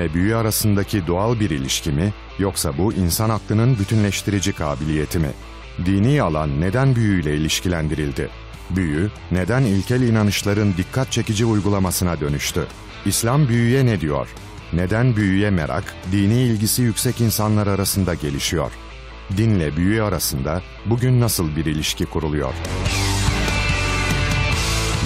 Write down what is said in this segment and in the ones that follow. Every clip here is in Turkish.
ve büyü arasındaki doğal bir ilişki mi yoksa bu insan aklının bütünleştirici kabiliyeti mi? Dini alan neden büyüyle ilişkilendirildi? Büyü neden ilkel inanışların dikkat çekici uygulamasına dönüştü? İslam büyüye ne diyor? Neden büyüye merak, dini ilgisi yüksek insanlar arasında gelişiyor? Dinle büyü arasında bugün nasıl bir ilişki kuruluyor?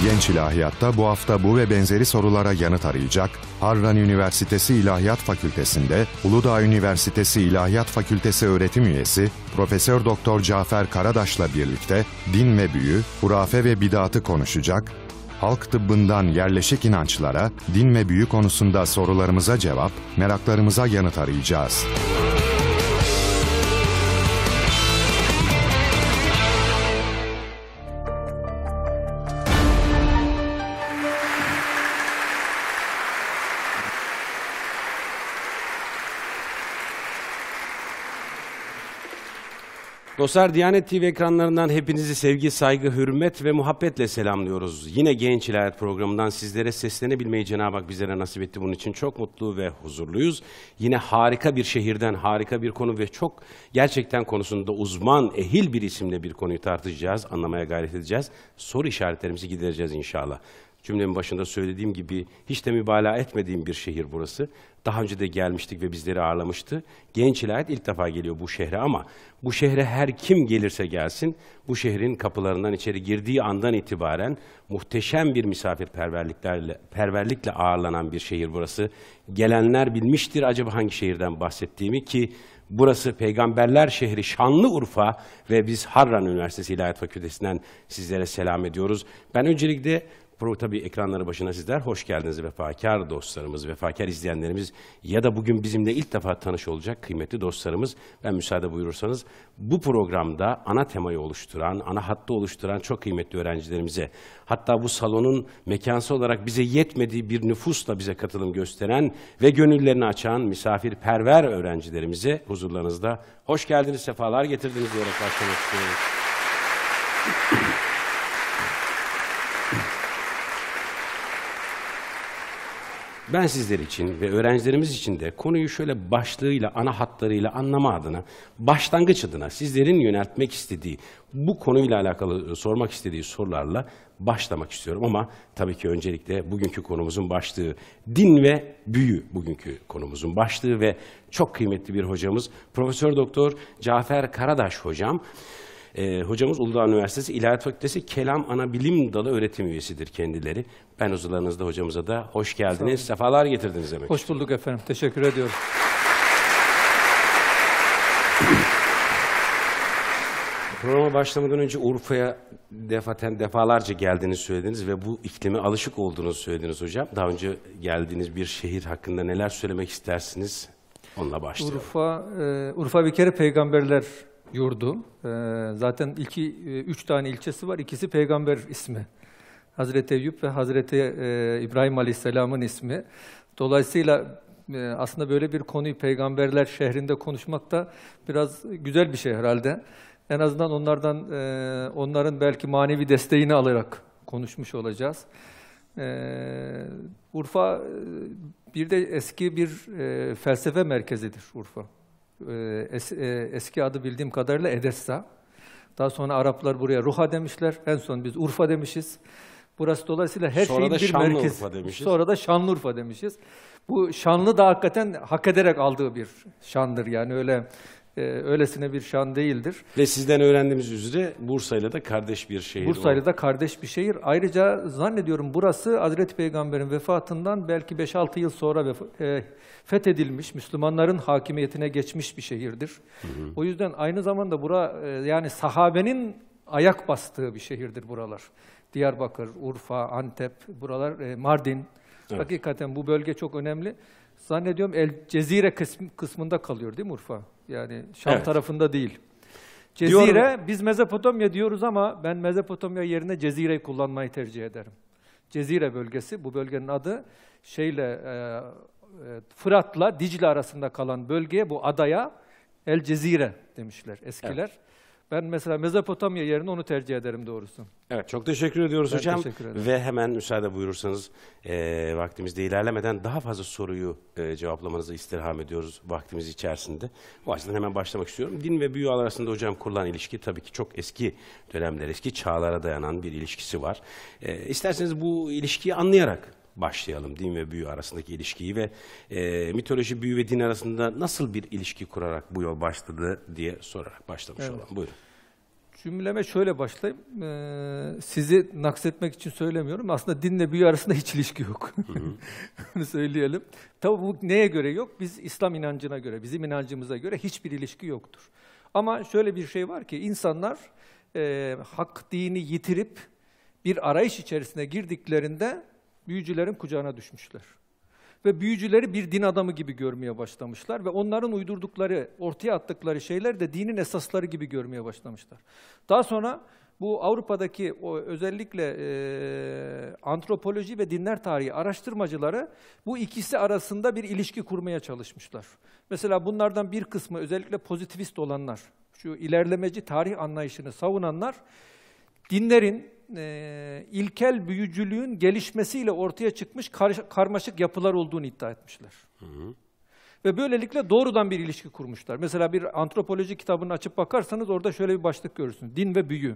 Genç İlahiyat'ta bu hafta bu ve benzeri sorulara yanıt arayacak, Harran Üniversitesi İlahiyat Fakültesi'nde Uludağ Üniversitesi İlahiyat Fakültesi öğretim üyesi Profesör Doktor Cafer Karadaş'la birlikte din ve büyü, hurafe ve bidatı konuşacak, halk tıbbından yerleşik inançlara, din ve büyü konusunda sorularımıza cevap, meraklarımıza yanıt arayacağız. Dostlar Diyanet TV ekranlarından hepinizi sevgi, saygı, hürmet ve muhabbetle selamlıyoruz. Yine Genç İlahiyat programından sizlere seslenebilmeyi Cenab-ı Hak bizlere nasip etti. Bunun için çok mutlu ve huzurluyuz. Yine harika bir şehirden, harika bir konu ve çok gerçekten konusunda uzman, ehil bir isimle bir konuyu tartışacağız, anlamaya gayret edeceğiz. Soru işaretlerimizi gidereceğiz inşallah cümlemin başında söylediğim gibi hiç de mübalağa etmediğim bir şehir burası. Daha önce de gelmiştik ve bizleri ağırlamıştı. Genç ilahiyat ilk defa geliyor bu şehre ama bu şehre her kim gelirse gelsin, bu şehrin kapılarından içeri girdiği andan itibaren muhteşem bir misafirperverliklerle perverlikle ağırlanan bir şehir burası. Gelenler bilmiştir acaba hangi şehirden bahsettiğimi ki Burası Peygamberler şehri Şanlıurfa ve biz Harran Üniversitesi İlahiyat Fakültesinden sizlere selam ediyoruz. Ben öncelikle Pro, tabii ekranları başına sizler hoş geldiniz vefakar dostlarımız, vefakar izleyenlerimiz ya da bugün bizimle ilk defa tanış olacak kıymetli dostlarımız. Ben müsaade buyurursanız bu programda ana temayı oluşturan, ana hattı oluşturan çok kıymetli öğrencilerimize hatta bu salonun mekansı olarak bize yetmediği bir nüfusla bize katılım gösteren ve gönüllerini açan misafirperver öğrencilerimize huzurlarınızda hoş geldiniz, sefalar getirdiniz diyerek başlamak istiyorum. ben sizler için ve öğrencilerimiz için de konuyu şöyle başlığıyla, ana hatlarıyla anlama adına, başlangıç adına sizlerin yöneltmek istediği, bu konuyla alakalı e, sormak istediği sorularla başlamak istiyorum. Ama tabii ki öncelikle bugünkü konumuzun başlığı din ve büyü bugünkü konumuzun başlığı ve çok kıymetli bir hocamız Profesör Doktor Cafer Karadaş hocam. E, hocamız Uludağ Üniversitesi İlahiyat Fakültesi Kelam Anabilim Dalı öğretim üyesidir kendileri. Ben huzurlarınızda hocamıza da hoş geldiniz, sefalar getirdiniz demek. Hoş bulduk efendim, teşekkür ediyorum. Programa başlamadan önce Urfa'ya defaten defalarca geldiğini söylediniz ve bu iklime alışık olduğunu söylediniz hocam. Daha önce geldiğiniz bir şehir hakkında neler söylemek istersiniz? Onunla başlayalım. Urfa, e, Urfa bir kere peygamberler yurdu. Ee, zaten iki, e, üç tane ilçesi var. İkisi peygamber ismi. Hazreti Eyüp ve Hazreti e, İbrahim Aleyhisselam'ın ismi. Dolayısıyla e, aslında böyle bir konuyu peygamberler şehrinde konuşmak da biraz güzel bir şey herhalde. En azından onlardan, onların belki manevi desteğini alarak konuşmuş olacağız. Urfa bir de eski bir felsefe merkezidir Urfa. Ee, es, e, eski adı bildiğim kadarıyla Edessa. Daha sonra Araplar buraya Ruha demişler. En son biz Urfa demişiz. Burası dolayısıyla her sonra şeyin bir Şanlıurfa merkezi. Demişiz. Sonra da Şanlıurfa demişiz. Bu Şanlı da hakikaten hak ederek aldığı bir şandır. Yani öyle e, öylesine bir şan değildir. Ve sizden öğrendiğimiz üzere Bursa'yla da kardeş bir şehir. Bursa'yla da kardeş bir şehir. Ayrıca zannediyorum burası Hazreti Peygamber'in vefatından belki 5-6 yıl sonra e, fethedilmiş, Müslümanların hakimiyetine geçmiş bir şehirdir. Hı hı. O yüzden aynı zamanda bura e, yani sahabenin ayak bastığı bir şehirdir buralar. Diyarbakır, Urfa, Antep, buralar e, Mardin. Evet. Hakikaten bu bölge çok önemli. Zannediyorum El Cezire kısmında kalıyor değil mi Urfa? Yani Şam evet. tarafında değil. Cezire, Diyorum. biz Mezopotamya diyoruz ama ben Mezopotamya yerine Cezireyi kullanmayı tercih ederim. Cezire bölgesi, bu bölgenin adı şeyle e, e Fırat'la Dicle arasında kalan bölgeye, bu adaya El Cezire demişler eskiler. Evet. Ben mesela Mezopotamya yerine onu tercih ederim doğrusu. Evet çok teşekkür ediyoruz ben hocam. Teşekkür ederim. Ve hemen müsaade buyurursanız e, vaktimizde ilerlemeden daha fazla soruyu e, cevaplamanızı istirham ediyoruz vaktimiz içerisinde. Bu açıdan hemen başlamak istiyorum. Din ve büyü arasında hocam kurulan ilişki tabii ki çok eski dönemler, eski çağlara dayanan bir ilişkisi var. E, isterseniz bu ilişkiyi anlayarak başlayalım. Din ve büyü arasındaki ilişkiyi ve e, mitoloji büyü ve din arasında nasıl bir ilişki kurarak bu yol başladı diye sorarak başlamış evet. olalım. Buyurun. Cümleme şöyle başlayayım. Ee, sizi naksetmek için söylemiyorum. Aslında dinle büyü arasında hiç ilişki yok. Bunu söyleyelim. Tabii bu neye göre yok? Biz İslam inancına göre, bizim inancımıza göre hiçbir ilişki yoktur. Ama şöyle bir şey var ki insanlar e, hak dini yitirip bir arayış içerisine girdiklerinde büyücülerin kucağına düşmüşler. Ve büyücüleri bir din adamı gibi görmeye başlamışlar ve onların uydurdukları, ortaya attıkları şeyler de dinin esasları gibi görmeye başlamışlar. Daha sonra bu Avrupa'daki o özellikle e, antropoloji ve dinler tarihi araştırmacıları bu ikisi arasında bir ilişki kurmaya çalışmışlar. Mesela bunlardan bir kısmı özellikle pozitivist olanlar, şu ilerlemeci tarih anlayışını savunanlar dinlerin e, ilkel büyücülüğün gelişmesiyle ortaya çıkmış kar, karmaşık yapılar olduğunu iddia etmişler. Hı hı. Ve böylelikle doğrudan bir ilişki kurmuşlar. Mesela bir antropoloji kitabını açıp bakarsanız orada şöyle bir başlık görürsünüz. Din ve büyü.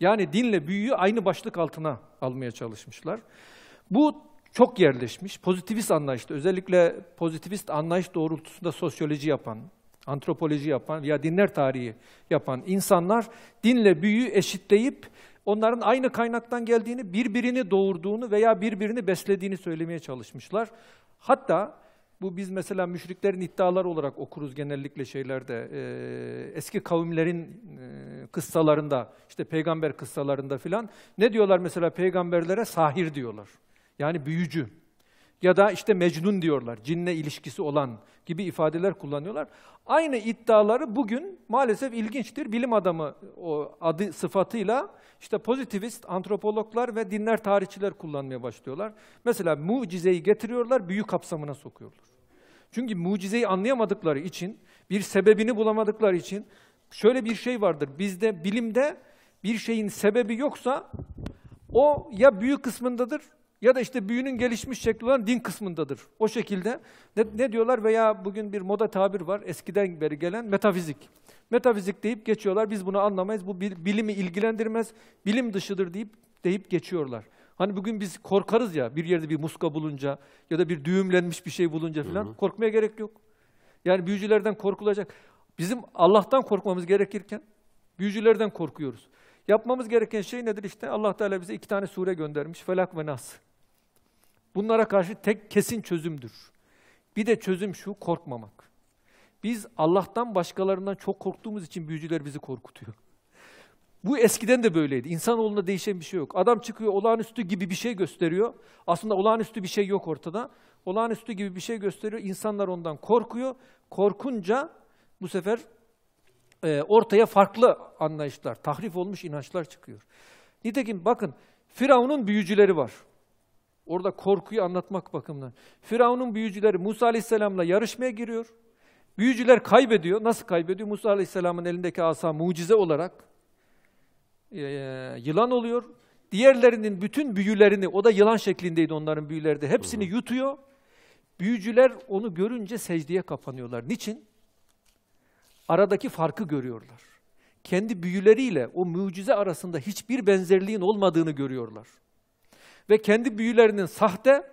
Yani dinle büyüyü aynı başlık altına almaya çalışmışlar. Bu çok yerleşmiş. Pozitivist anlayışta, özellikle pozitivist anlayış doğrultusunda sosyoloji yapan, antropoloji yapan ya dinler tarihi yapan insanlar dinle büyüyü eşitleyip onların aynı kaynaktan geldiğini, birbirini doğurduğunu veya birbirini beslediğini söylemeye çalışmışlar. Hatta bu biz mesela müşriklerin iddiaları olarak okuruz genellikle şeylerde. E, eski kavimlerin e, kıssalarında, işte peygamber kıssalarında filan ne diyorlar mesela peygamberlere? Sahir diyorlar. Yani büyücü ya da işte mecnun diyorlar, cinle ilişkisi olan gibi ifadeler kullanıyorlar. Aynı iddiaları bugün maalesef ilginçtir. Bilim adamı o adı sıfatıyla işte pozitivist antropologlar ve dinler tarihçiler kullanmaya başlıyorlar. Mesela mucizeyi getiriyorlar, büyü kapsamına sokuyorlar. Çünkü mucizeyi anlayamadıkları için, bir sebebini bulamadıkları için şöyle bir şey vardır. Bizde bilimde bir şeyin sebebi yoksa o ya büyük kısmındadır ya da işte büyünün gelişmiş şekli olan din kısmındadır. O şekilde ne, ne diyorlar veya bugün bir moda tabir var eskiden beri gelen metafizik. Metafizik deyip geçiyorlar. Biz bunu anlamayız. Bu bilimi ilgilendirmez. Bilim dışıdır deyip deyip geçiyorlar. Hani bugün biz korkarız ya bir yerde bir muska bulunca ya da bir düğümlenmiş bir şey bulunca falan hı hı. korkmaya gerek yok. Yani büyücülerden korkulacak. Bizim Allah'tan korkmamız gerekirken büyücülerden korkuyoruz. Yapmamız gereken şey nedir işte? Allah Teala bize iki tane sure göndermiş. Felak ve Nas. Bunlara karşı tek kesin çözümdür. Bir de çözüm şu, korkmamak. Biz Allah'tan başkalarından çok korktuğumuz için büyücüler bizi korkutuyor. Bu eskiden de böyleydi. İnsanoğlunda değişen bir şey yok. Adam çıkıyor olağanüstü gibi bir şey gösteriyor. Aslında olağanüstü bir şey yok ortada. Olağanüstü gibi bir şey gösteriyor. İnsanlar ondan korkuyor. Korkunca bu sefer e, ortaya farklı anlayışlar, tahrif olmuş inançlar çıkıyor. Nitekim bakın Firavun'un büyücüleri var. Orada korkuyu anlatmak bakımından. Firavun'un büyücüleri Musa Aleyhisselam'la yarışmaya giriyor. Büyücüler kaybediyor. Nasıl kaybediyor? Musa Aleyhisselam'ın elindeki asa mucize olarak e, e yılan oluyor. Diğerlerinin bütün büyülerini, o da yılan şeklindeydi onların büyüleri de, hepsini yutuyor. Büyücüler onu görünce secdeye kapanıyorlar. Niçin? Aradaki farkı görüyorlar. Kendi büyüleriyle o mucize arasında hiçbir benzerliğin olmadığını görüyorlar ve kendi büyülerinin sahte,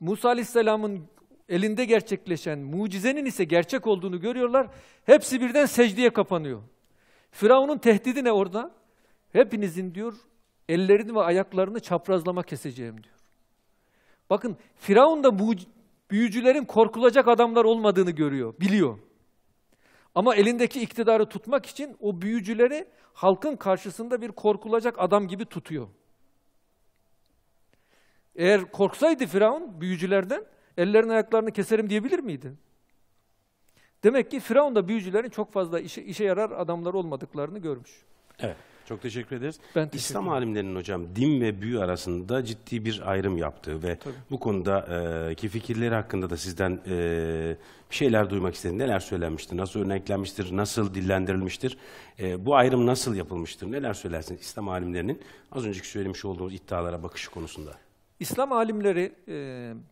Musa Aleyhisselam'ın elinde gerçekleşen mucizenin ise gerçek olduğunu görüyorlar. Hepsi birden secdeye kapanıyor. Firavun'un tehdidi ne orada? Hepinizin diyor ellerini ve ayaklarını çaprazlama keseceğim diyor. Bakın Firavun da büyücülerin korkulacak adamlar olmadığını görüyor, biliyor. Ama elindeki iktidarı tutmak için o büyücüleri halkın karşısında bir korkulacak adam gibi tutuyor. Eğer korksaydı Firavun büyücülerden ellerini ayaklarını keserim diyebilir miydi? Demek ki Firavun da büyücülerin çok fazla işe, işe yarar adamlar olmadıklarını görmüş. Evet. Çok teşekkür ederiz. Ben teşekkür İslam alimlerinin hocam din ve büyü arasında ciddi bir ayrım yaptığı ve Tabii. bu konuda e, ki fikirleri hakkında da sizden e, bir şeyler duymak istedim. Neler söylenmiştir, nasıl örneklenmiştir, nasıl dillendirilmiştir, e, bu ayrım nasıl yapılmıştır, neler söylersiniz İslam alimlerinin az önceki söylemiş olduğumuz iddialara bakışı konusunda? İslam alimleri e,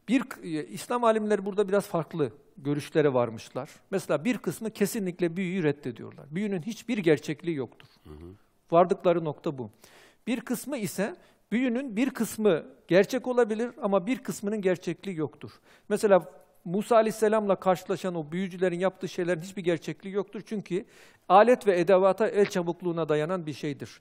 bir e, İslam alimleri burada biraz farklı görüşlere varmışlar. Mesela bir kısmı kesinlikle büyüyü reddediyorlar. Büyünün hiçbir gerçekliği yoktur. Hı hı. Vardıkları nokta bu. Bir kısmı ise büyünün bir kısmı gerçek olabilir ama bir kısmının gerçekliği yoktur. Mesela Musa Aleyhisselam'la karşılaşan o büyücülerin yaptığı şeylerin hiçbir gerçekliği yoktur. Çünkü alet ve edevata el çabukluğuna dayanan bir şeydir.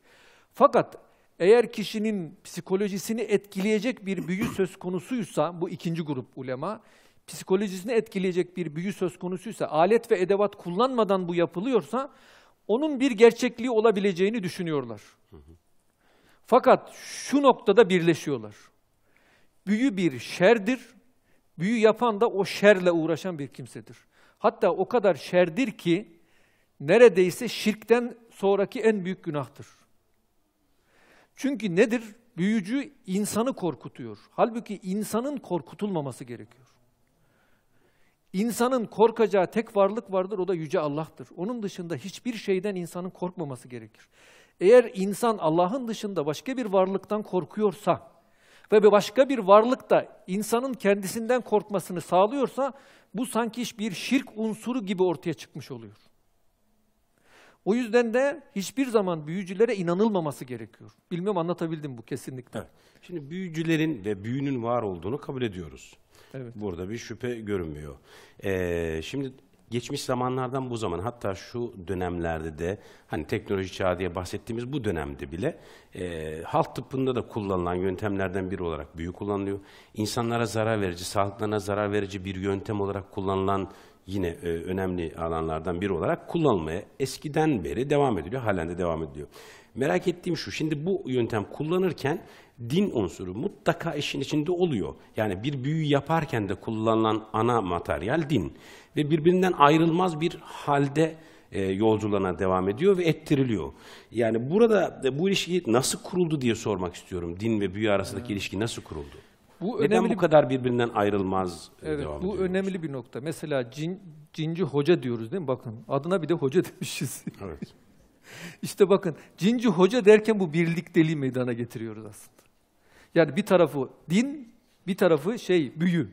Fakat eğer kişinin psikolojisini etkileyecek bir büyü söz konusuysa, bu ikinci grup ulema, psikolojisini etkileyecek bir büyü söz konusuysa, alet ve edevat kullanmadan bu yapılıyorsa, onun bir gerçekliği olabileceğini düşünüyorlar. Fakat şu noktada birleşiyorlar. Büyü bir şerdir, büyü yapan da o şerle uğraşan bir kimsedir. Hatta o kadar şerdir ki, neredeyse şirkten sonraki en büyük günahtır. Çünkü nedir? Büyücü insanı korkutuyor. Halbuki insanın korkutulmaması gerekiyor. İnsanın korkacağı tek varlık vardır, o da Yüce Allah'tır. Onun dışında hiçbir şeyden insanın korkmaması gerekir. Eğer insan Allah'ın dışında başka bir varlıktan korkuyorsa ve bir başka bir varlık da insanın kendisinden korkmasını sağlıyorsa, bu sanki bir şirk unsuru gibi ortaya çıkmış oluyor. O yüzden de hiçbir zaman büyücülere inanılmaması gerekiyor. Bilmiyorum anlatabildim bu kesinlikle. Evet. Şimdi büyücülerin ve büyünün var olduğunu kabul ediyoruz. Evet. Burada bir şüphe görünmüyor. Ee, şimdi geçmiş zamanlardan bu zaman hatta şu dönemlerde de hani teknoloji çağı diye bahsettiğimiz bu dönemde bile e, halk tıbbında da kullanılan yöntemlerden biri olarak büyü kullanılıyor. İnsanlara zarar verici, sağlıklarına zarar verici bir yöntem olarak kullanılan yine e, önemli alanlardan biri olarak kullanılmaya eskiden beri devam ediliyor, halen de devam ediliyor. Merak ettiğim şu, şimdi bu yöntem kullanırken din unsuru mutlaka işin içinde oluyor. Yani bir büyü yaparken de kullanılan ana materyal din. Ve birbirinden ayrılmaz bir halde e, yolculuğuna devam ediyor ve ettiriliyor. Yani burada bu ilişki nasıl kuruldu diye sormak istiyorum. Din ve büyü arasındaki ilişki nasıl kuruldu? Bu Neden önemli, bu kadar birbirinden ayrılmaz e, evet, devam Bu ediyoruz? önemli bir nokta. Mesela cin, cinci hoca diyoruz değil mi? Bakın adına bir de hoca demişiz. Evet. işte bakın cinci hoca derken bu birlikteliği meydana getiriyoruz aslında. Yani bir tarafı din, bir tarafı şey büyü.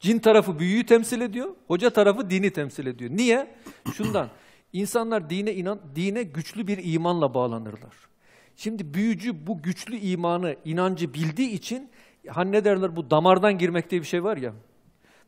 Cin tarafı büyüyü temsil ediyor, hoca tarafı dini temsil ediyor. Niye? Şundan. İnsanlar dine inan, dine güçlü bir imanla bağlanırlar. Şimdi büyücü bu güçlü imanı, inancı bildiği için Hani ne derler bu damardan girmek diye bir şey var ya.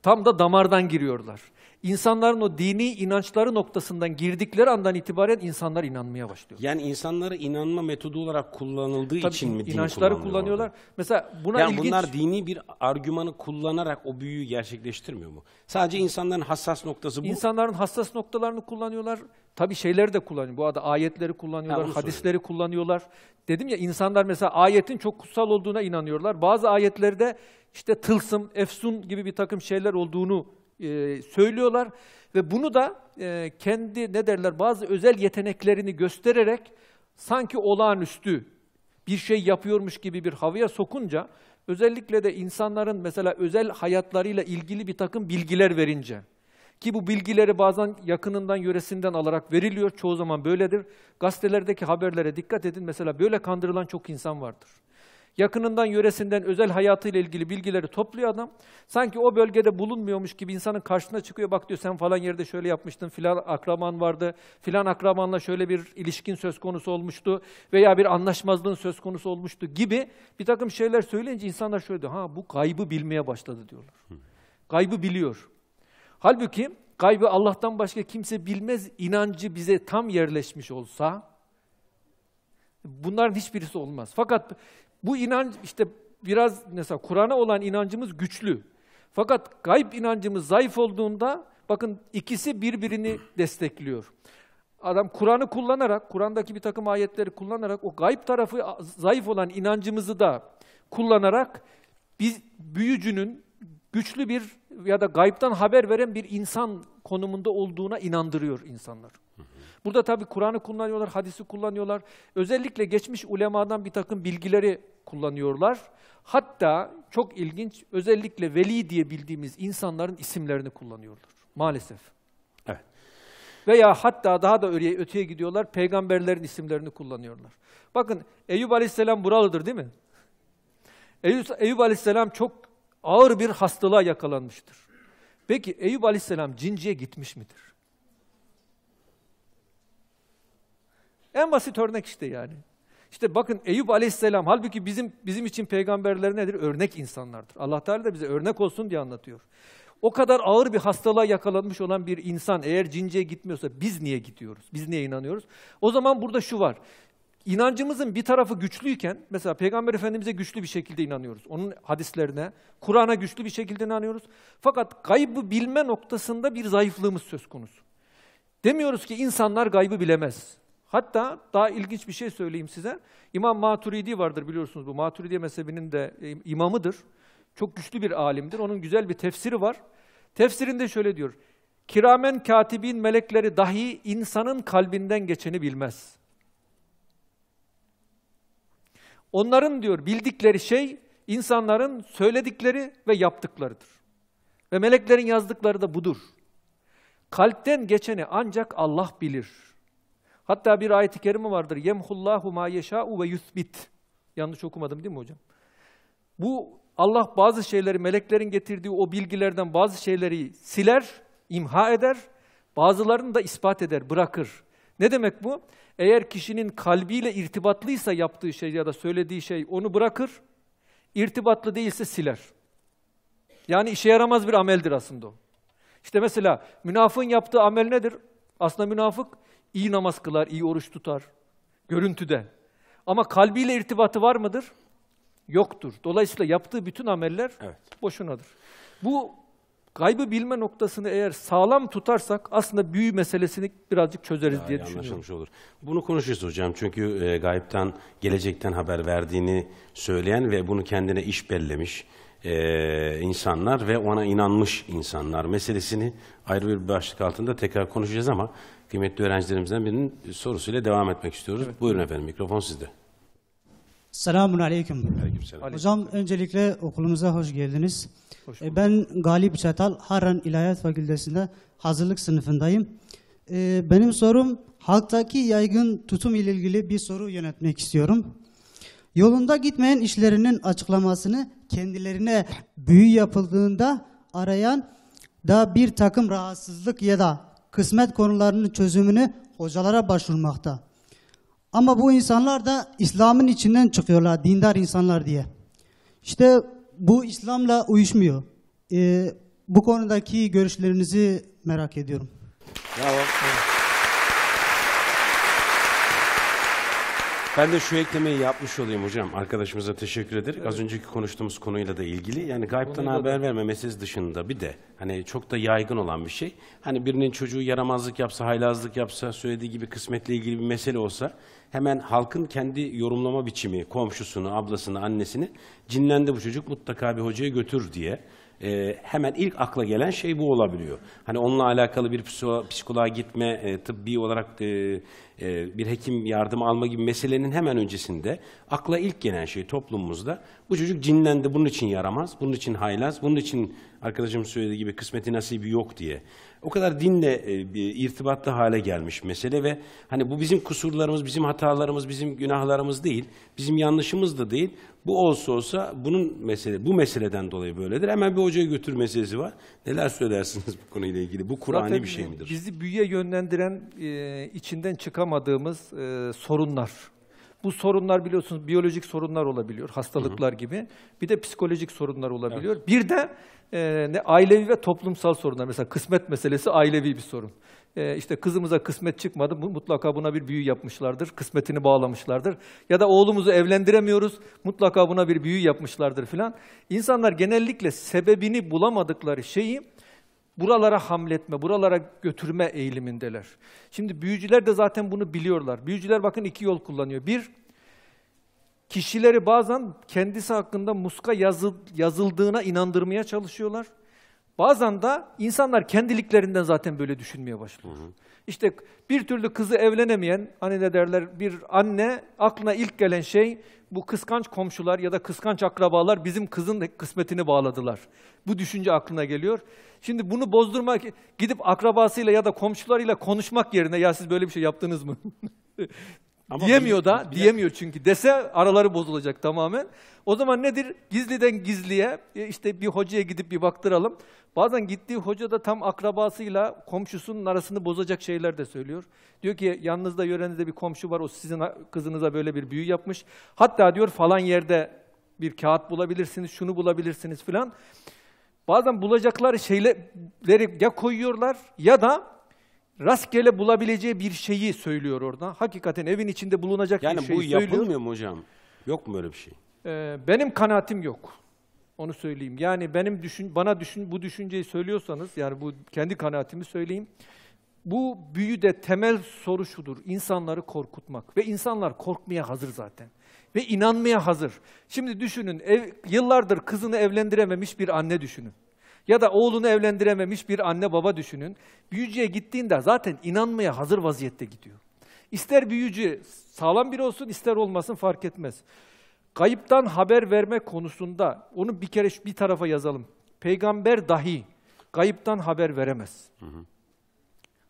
Tam da damardan giriyorlar. İnsanların o dini inançları noktasından girdikleri andan itibaren insanlar inanmaya başlıyor. Yani insanlara inanma metodu olarak kullanıldığı Tabii için mi din inançları kullanıyorlar? Orada? Mesela buna yani ilginç... bunlar dini bir argümanı kullanarak o büyüyü gerçekleştirmiyor mu? Sadece insanların hassas noktası bu. İnsanların hassas noktalarını kullanıyorlar. Tabi şeyleri de kullanıyor. Bu arada ayetleri kullanıyorlar, ha, hadisleri sorayım. kullanıyorlar. Dedim ya insanlar mesela ayetin çok kutsal olduğuna inanıyorlar. Bazı ayetlerde işte tılsım, efsun gibi bir takım şeyler olduğunu e, söylüyorlar ve bunu da e, kendi ne derler bazı özel yeteneklerini göstererek sanki olağanüstü bir şey yapıyormuş gibi bir havaya sokunca özellikle de insanların mesela özel hayatlarıyla ilgili bir takım bilgiler verince ki bu bilgileri bazen yakınından, yöresinden alarak veriliyor. Çoğu zaman böyledir. Gazetelerdeki haberlere dikkat edin. Mesela böyle kandırılan çok insan vardır. Yakınından, yöresinden, özel hayatıyla ilgili bilgileri topluyor adam. Sanki o bölgede bulunmuyormuş gibi insanın karşısına çıkıyor. Bak diyor sen falan yerde şöyle yapmıştın, filan akraman vardı, filan akramanla şöyle bir ilişkin söz konusu olmuştu veya bir anlaşmazlığın söz konusu olmuştu gibi bir takım şeyler söyleyince insanlar şöyle diyor. Ha bu kaybı bilmeye başladı diyorlar. kaybı biliyor. Halbuki kaybı Allah'tan başka kimse bilmez inancı bize tam yerleşmiş olsa bunların hiçbirisi olmaz. Fakat bu inanç işte biraz mesela Kur'an'a olan inancımız güçlü. Fakat gayb inancımız zayıf olduğunda bakın ikisi birbirini destekliyor. Adam Kur'an'ı kullanarak, Kur'an'daki bir takım ayetleri kullanarak o gayb tarafı zayıf olan inancımızı da kullanarak biz büyücünün güçlü bir ya da gayipten haber veren bir insan konumunda olduğuna inandırıyor insanlar. Hı hı. Burada tabi Kur'an'ı kullanıyorlar, hadisi kullanıyorlar. Özellikle geçmiş ulemadan bir takım bilgileri kullanıyorlar. Hatta çok ilginç, özellikle veli diye bildiğimiz insanların isimlerini kullanıyorlar. Maalesef. Veya hatta daha da öteye, öteye gidiyorlar, peygamberlerin isimlerini kullanıyorlar. Bakın Eyüp Aleyhisselam buralıdır değil mi? Eyüp, Eyüp Aleyhisselam çok ağır bir hastalığa yakalanmıştır. Peki Eyüp Aleyhisselam cinciye gitmiş midir? En basit örnek işte yani. İşte bakın Eyüp Aleyhisselam halbuki bizim bizim için peygamberler nedir? Örnek insanlardır. Allah Teala da bize örnek olsun diye anlatıyor. O kadar ağır bir hastalığa yakalanmış olan bir insan eğer cinceye gitmiyorsa biz niye gidiyoruz? Biz niye inanıyoruz? O zaman burada şu var. İnancımızın bir tarafı güçlüyken, mesela Peygamber Efendimiz'e güçlü bir şekilde inanıyoruz. Onun hadislerine, Kur'an'a güçlü bir şekilde inanıyoruz. Fakat gaybı bilme noktasında bir zayıflığımız söz konusu. Demiyoruz ki insanlar gaybı bilemez. Hatta daha ilginç bir şey söyleyeyim size. İmam Maturidi vardır biliyorsunuz bu. Maturidi mezhebinin de e, imamıdır. Çok güçlü bir alimdir. Onun güzel bir tefsiri var. Tefsirinde şöyle diyor. Kiramen katibin melekleri dahi insanın kalbinden geçeni bilmez. Onların diyor bildikleri şey insanların söyledikleri ve yaptıklarıdır. Ve meleklerin yazdıkları da budur. Kalpten geçeni ancak Allah bilir. Hatta bir ayet-i kerime vardır. Yemhullahu ma yeşâ'u ve yusbit. Yanlış okumadım değil mi hocam? Bu Allah bazı şeyleri, meleklerin getirdiği o bilgilerden bazı şeyleri siler, imha eder, bazılarını da ispat eder, bırakır. Ne demek bu? Eğer kişinin kalbiyle irtibatlıysa yaptığı şey ya da söylediği şey onu bırakır, irtibatlı değilse siler. Yani işe yaramaz bir ameldir aslında o. İşte mesela münafığın yaptığı amel nedir? Aslında münafık iyi namaz kılar, iyi oruç tutar görüntüde. Ama kalbiyle irtibatı var mıdır? Yoktur. Dolayısıyla yaptığı bütün ameller evet. boşunadır. Bu kaybı bilme noktasını eğer sağlam tutarsak aslında büyü meselesini birazcık çözeriz ya, diye düşünüyorum. olur. Bunu konuşuruz hocam çünkü e, gayipten, gelecekten haber verdiğini söyleyen ve bunu kendine iş bellemiş e, insanlar ve ona inanmış insanlar meselesini ayrı bir başlık altında tekrar konuşacağız ama kıymetli öğrencilerimizden birinin sorusuyla devam etmek istiyoruz. Evet. Buyurun efendim mikrofon sizde. Selamun aleyküm. aleyküm Hocam öncelikle okulumuza hoş geldiniz. Hoş e, bulduk. ben Galip Çatal, Harran İlahiyat Fakültesi'nde hazırlık sınıfındayım. E, benim sorum halktaki yaygın tutum ile ilgili bir soru yönetmek istiyorum. Yolunda gitmeyen işlerinin açıklamasını kendilerine büyü yapıldığında arayan da bir takım rahatsızlık ya da kısmet konularının çözümünü hocalara başvurmakta. Ama bu insanlar da İslam'ın içinden çıkıyorlar, dindar insanlar diye. İşte bu İslam'la uyuşmuyor. Ee, bu konudaki görüşlerinizi merak ediyorum. Bravo. Ben de şu eklemeyi yapmış olayım hocam. Arkadaşımıza teşekkür ederim. Evet. Az önceki konuştuğumuz konuyla da ilgili. Yani gaybtan Konuyla haber da- verme meselesi dışında bir de hani çok da yaygın olan bir şey. Hani birinin çocuğu yaramazlık yapsa, haylazlık yapsa, söylediği gibi kısmetle ilgili bir mesele olsa hemen halkın kendi yorumlama biçimi, komşusunu, ablasını, annesini cinlendi bu çocuk mutlaka bir hocaya götür diye e, hemen ilk akla gelen şey bu olabiliyor. Hani onunla alakalı bir psikoloğa gitme, e, tıbbi olarak e, e, bir hekim yardımı alma gibi meselenin hemen öncesinde akla ilk gelen şey toplumumuzda bu çocuk cinlendi, bunun için yaramaz, bunun için haylaz, bunun için arkadaşım söylediği gibi kısmeti nasibi yok diye. O kadar dinle e, bir irtibatlı hale gelmiş mesele ve hani bu bizim kusurlarımız, bizim hatalarımız, bizim günahlarımız değil, bizim yanlışımız da değil. Bu olsa olsa bunun mesele, bu meseleden dolayı böyledir. Hemen bir hocaya götür meselesi var. Neler söylersiniz bu konuyla ilgili? Bu Kur'an'ı bir şey midir? Bizi büyüye yönlendiren, e, içinden çıkamadığımız e, sorunlar. Bu sorunlar biliyorsunuz biyolojik sorunlar olabiliyor, hastalıklar Hı-hı. gibi. Bir de psikolojik sorunlar olabiliyor. Evet. Bir de e, ne ailevi ve toplumsal sorunlar. Mesela kısmet meselesi ailevi bir sorun e, işte kızımıza kısmet çıkmadı, mutlaka buna bir büyü yapmışlardır, kısmetini bağlamışlardır. Ya da oğlumuzu evlendiremiyoruz, mutlaka buna bir büyü yapmışlardır filan. İnsanlar genellikle sebebini bulamadıkları şeyi buralara hamletme, buralara götürme eğilimindeler. Şimdi büyücüler de zaten bunu biliyorlar. Büyücüler bakın iki yol kullanıyor. Bir, kişileri bazen kendisi hakkında muska yazı, yazıldığına inandırmaya çalışıyorlar. Bazen de insanlar kendiliklerinden zaten böyle düşünmeye başlıyor. Hı hı. İşte bir türlü kızı evlenemeyen, hani ne derler, bir anne aklına ilk gelen şey bu kıskanç komşular ya da kıskanç akrabalar bizim kızın kısmetini bağladılar. Bu düşünce aklına geliyor. Şimdi bunu bozdurmak, gidip akrabasıyla ya da komşularıyla konuşmak yerine ya siz böyle bir şey yaptınız mı? Ama diyemiyor da, bilen... diyemiyor çünkü. Dese araları bozulacak tamamen. O zaman nedir? Gizliden gizliye e, işte bir hocaya gidip bir baktıralım. Bazen gittiği hoca da tam akrabasıyla komşusunun arasını bozacak şeyler de söylüyor. Diyor ki yalnızda yörenizde bir komşu var o sizin kızınıza böyle bir büyü yapmış. Hatta diyor falan yerde bir kağıt bulabilirsiniz, şunu bulabilirsiniz filan. Bazen bulacakları şeyleri ya koyuyorlar ya da rastgele bulabileceği bir şeyi söylüyor orada. Hakikaten evin içinde bulunacak yani bir şeyi söylüyor. Yani bu yapılmıyor mu hocam? Yok mu öyle bir şey? Ee, benim kanaatim yok. Onu söyleyeyim. Yani benim düşün, bana düşün, bu düşünceyi söylüyorsanız, yani bu kendi kanaatimi söyleyeyim. Bu büyüde temel soru şudur, insanları korkutmak. Ve insanlar korkmaya hazır zaten. Ve inanmaya hazır. Şimdi düşünün, ev, yıllardır kızını evlendirememiş bir anne düşünün. Ya da oğlunu evlendirememiş bir anne baba düşünün. Büyücüye gittiğinde zaten inanmaya hazır vaziyette gidiyor. İster büyücü sağlam biri olsun, ister olmasın fark etmez. Kayıptan haber verme konusunda onu bir kere bir tarafa yazalım. Peygamber dahi kayıptan haber veremez. Hı hı.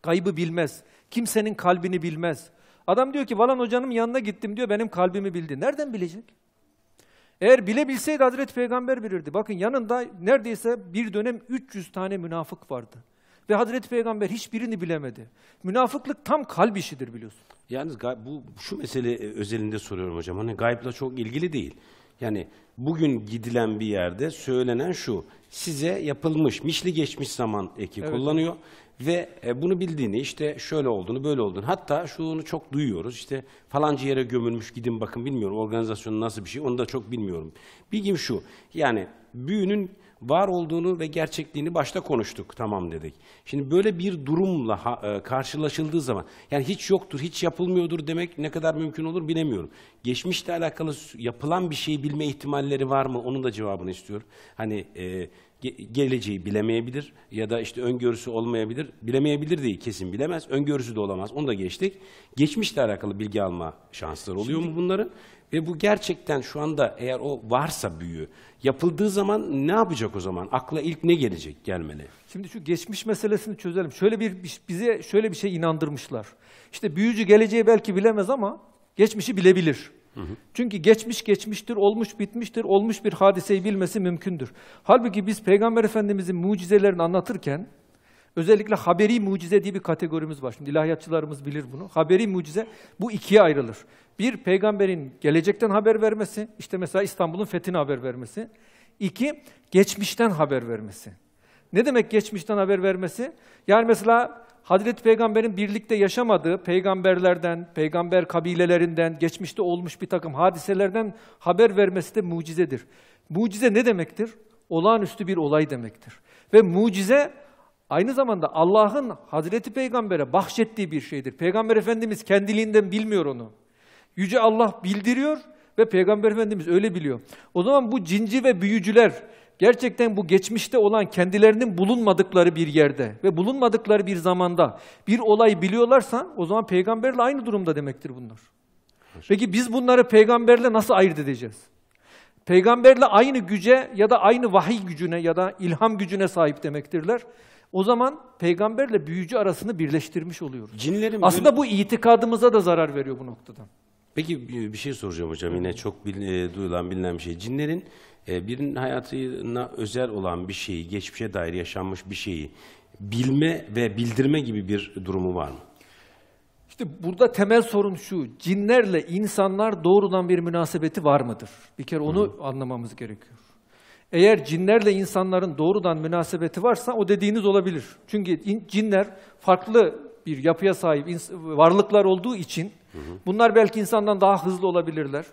Kaybı bilmez. Kimsenin kalbini bilmez. Adam diyor ki Valan hocanın yanına gittim diyor benim kalbimi bildi. Nereden bilecek? Eğer bilebilseydi Hazreti Peygamber bilirdi. Bakın yanında neredeyse bir dönem 300 tane münafık vardı. Ve Hazreti Peygamber hiçbirini bilemedi. Münafıklık tam kalp işidir biliyorsun. Yalnız bu şu mesele e, özelinde soruyorum hocam. Hani gaybla çok ilgili değil. Yani bugün gidilen bir yerde söylenen şu. Size yapılmış, mişli geçmiş zaman eki evet. kullanıyor. Ve e, bunu bildiğini işte şöyle olduğunu böyle olduğunu hatta şunu çok duyuyoruz işte falanca yere gömülmüş gidin bakın bilmiyorum organizasyonu nasıl bir şey onu da çok bilmiyorum. Bilgim şu yani büyünün var olduğunu ve gerçekliğini başta konuştuk tamam dedik. Şimdi böyle bir durumla e, karşılaşıldığı zaman yani hiç yoktur hiç yapılmıyordur demek ne kadar mümkün olur bilemiyorum. Geçmişle alakalı yapılan bir şeyi bilme ihtimalleri var mı onun da cevabını istiyorum. Hani... E, geleceği bilemeyebilir ya da işte öngörüsü olmayabilir. Bilemeyebilir değil kesin bilemez. Öngörüsü de olamaz. Onu da geçtik. Geçmişle alakalı bilgi alma şansları oluyor Şimdi, mu bunların? Ve bu gerçekten şu anda eğer o varsa büyü yapıldığı zaman ne yapacak o zaman? Akla ilk ne gelecek gelmeli? Şimdi şu geçmiş meselesini çözelim. Şöyle bir bize şöyle bir şey inandırmışlar. İşte büyücü geleceği belki bilemez ama geçmişi bilebilir. Çünkü geçmiş geçmiştir, olmuş bitmiştir, olmuş bir hadiseyi bilmesi mümkündür. Halbuki biz Peygamber Efendimizin mucizelerini anlatırken, özellikle haberi mucize diye bir kategorimiz var. Şimdi ilahiyatçılarımız bilir bunu. Haberi mucize bu ikiye ayrılır. Bir, peygamberin gelecekten haber vermesi, işte mesela İstanbul'un fethini haber vermesi. İki, geçmişten haber vermesi. Ne demek geçmişten haber vermesi? Yani mesela Hazreti Peygamber'in birlikte yaşamadığı peygamberlerden, peygamber kabilelerinden, geçmişte olmuş bir takım hadiselerden haber vermesi de mucizedir. Mucize ne demektir? Olağanüstü bir olay demektir. Ve mucize aynı zamanda Allah'ın Hazreti Peygamber'e bahşettiği bir şeydir. Peygamber Efendimiz kendiliğinden bilmiyor onu. Yüce Allah bildiriyor ve Peygamber Efendimiz öyle biliyor. O zaman bu cinci ve büyücüler, gerçekten bu geçmişte olan kendilerinin bulunmadıkları bir yerde ve bulunmadıkları bir zamanda bir olay biliyorlarsa o zaman peygamberle aynı durumda demektir bunlar. Peki biz bunları peygamberle nasıl ayırt edeceğiz? Peygamberle aynı güce ya da aynı vahiy gücüne ya da ilham gücüne sahip demektirler. O zaman peygamberle büyücü arasını birleştirmiş oluyoruz. Cinlerin Aslında bu itikadımıza da zarar veriyor bu noktada. Peki bir şey soracağım hocam yine çok bil, e, duyulan bilinen bir şey. Cinlerin ee, birinin hayatına özel olan bir şeyi, geçmişe dair yaşanmış bir şeyi bilme ve bildirme gibi bir durumu var mı? İşte burada temel sorun şu, cinlerle insanlar doğrudan bir münasebeti var mıdır? Bir kere onu Hı. anlamamız gerekiyor. Eğer cinlerle insanların doğrudan münasebeti varsa o dediğiniz olabilir. Çünkü cinler farklı bir yapıya sahip varlıklar olduğu için bunlar belki insandan daha hızlı olabilirler.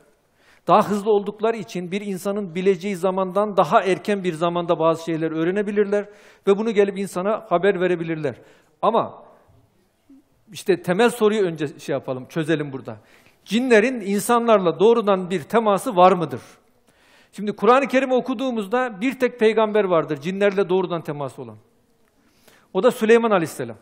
Daha hızlı oldukları için bir insanın bileceği zamandan daha erken bir zamanda bazı şeyler öğrenebilirler ve bunu gelip insana haber verebilirler. Ama işte temel soruyu önce şey yapalım, çözelim burada. Cinlerin insanlarla doğrudan bir teması var mıdır? Şimdi Kur'an-ı Kerim okuduğumuzda bir tek peygamber vardır cinlerle doğrudan teması olan. O da Süleyman Aleyhisselam.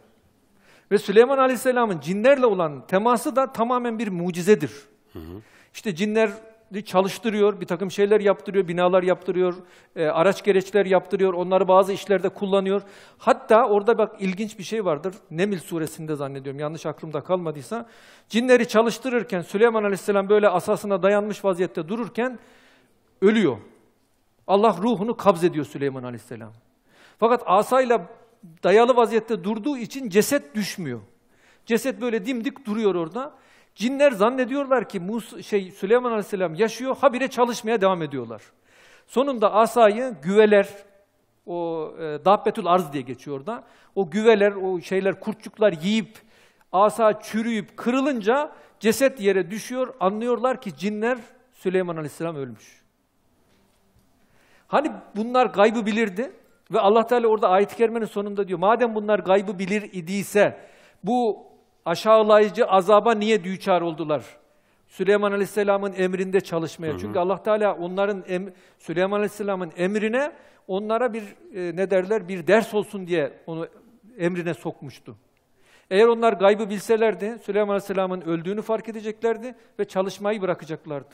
Ve Süleyman Aleyhisselam'ın cinlerle olan teması da tamamen bir mucizedir. Hı hı. İşte cinler çalıştırıyor, bir takım şeyler yaptırıyor, binalar yaptırıyor, e, araç gereçler yaptırıyor, onları bazı işlerde kullanıyor. Hatta orada bak ilginç bir şey vardır, Nemil suresinde zannediyorum, yanlış aklımda kalmadıysa. Cinleri çalıştırırken Süleyman aleyhisselam böyle asasına dayanmış vaziyette dururken ölüyor. Allah ruhunu kabz ediyor Süleyman aleyhisselam. Fakat asayla dayalı vaziyette durduğu için ceset düşmüyor. Ceset böyle dimdik duruyor orada. Cinler zannediyorlar ki Musa, şey Süleyman Aleyhisselam yaşıyor, habire çalışmaya devam ediyorlar. Sonunda asayı güveler, o e, Dabbetül Arz diye geçiyor orada. O güveler, o şeyler, kurtçuklar yiyip, asa çürüyüp kırılınca ceset yere düşüyor. Anlıyorlar ki cinler Süleyman Aleyhisselam ölmüş. Hani bunlar gaybı bilirdi ve Allah Teala orada ayet-i kerimenin sonunda diyor, madem bunlar gaybı bilir idiyse, bu aşağılayıcı azaba niye düçar oldular? Süleyman Aleyhisselam'ın emrinde çalışmaya. Hı hı. Çünkü Allah Teala onların em, Süleyman Aleyhisselam'ın emrine onlara bir e, ne derler bir ders olsun diye onu emrine sokmuştu. Eğer onlar gaybı bilselerdi Süleyman Aleyhisselam'ın öldüğünü fark edeceklerdi ve çalışmayı bırakacaklardı.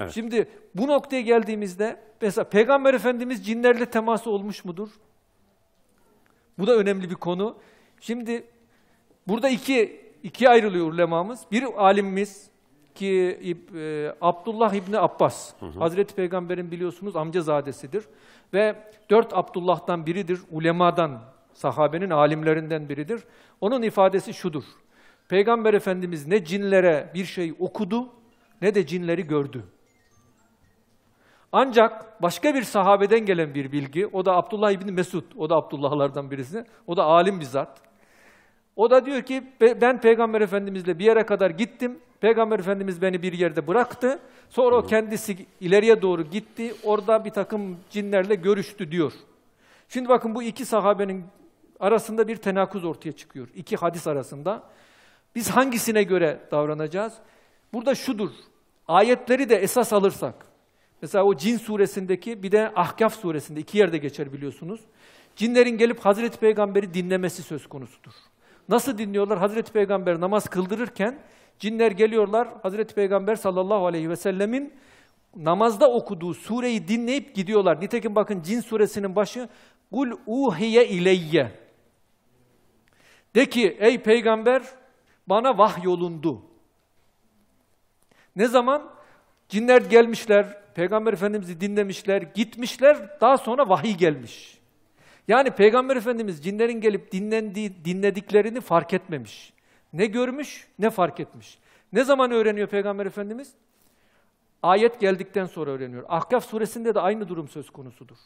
Evet. Şimdi bu noktaya geldiğimizde mesela Peygamber Efendimiz cinlerle teması olmuş mudur? Bu da önemli bir konu. Şimdi Burada iki, ikiye ayrılıyor ulemamız. Bir alimimiz ki e, Abdullah İbni Abbas, hı hı. Hazreti Peygamber'in biliyorsunuz amcazadesidir. Ve dört Abdullah'tan biridir, ulemadan, sahabenin alimlerinden biridir. Onun ifadesi şudur. Peygamber Efendimiz ne cinlere bir şey okudu, ne de cinleri gördü. Ancak başka bir sahabeden gelen bir bilgi, o da Abdullah İbni Mesud, o da Abdullah'lardan birisi, o da alim bir zat. O da diyor ki ben Peygamber Efendimizle bir yere kadar gittim. Peygamber Efendimiz beni bir yerde bıraktı. Sonra o kendisi ileriye doğru gitti. Orada bir takım cinlerle görüştü diyor. Şimdi bakın bu iki sahabenin arasında bir tenakuz ortaya çıkıyor. İki hadis arasında. Biz hangisine göre davranacağız? Burada şudur. Ayetleri de esas alırsak. Mesela o Cin suresindeki bir de Ahkaf suresinde iki yerde geçer biliyorsunuz. Cinlerin gelip Hazreti Peygamber'i dinlemesi söz konusudur. Nasıl dinliyorlar? Hazreti Peygamber namaz kıldırırken cinler geliyorlar. Hazreti Peygamber sallallahu aleyhi ve sellemin namazda okuduğu sureyi dinleyip gidiyorlar. Nitekim bakın Cin suresinin başı Kul uhiye ileyye. De ki ey peygamber bana vah yolundu. Ne zaman? Cinler gelmişler, Peygamber Efendimiz'i dinlemişler, gitmişler, daha sonra vahiy gelmiş. Yani Peygamber Efendimiz cinlerin gelip dinlendiği, dinlediklerini fark etmemiş. Ne görmüş ne fark etmiş. Ne zaman öğreniyor Peygamber Efendimiz? Ayet geldikten sonra öğreniyor. Ahkaf suresinde de aynı durum söz konusudur.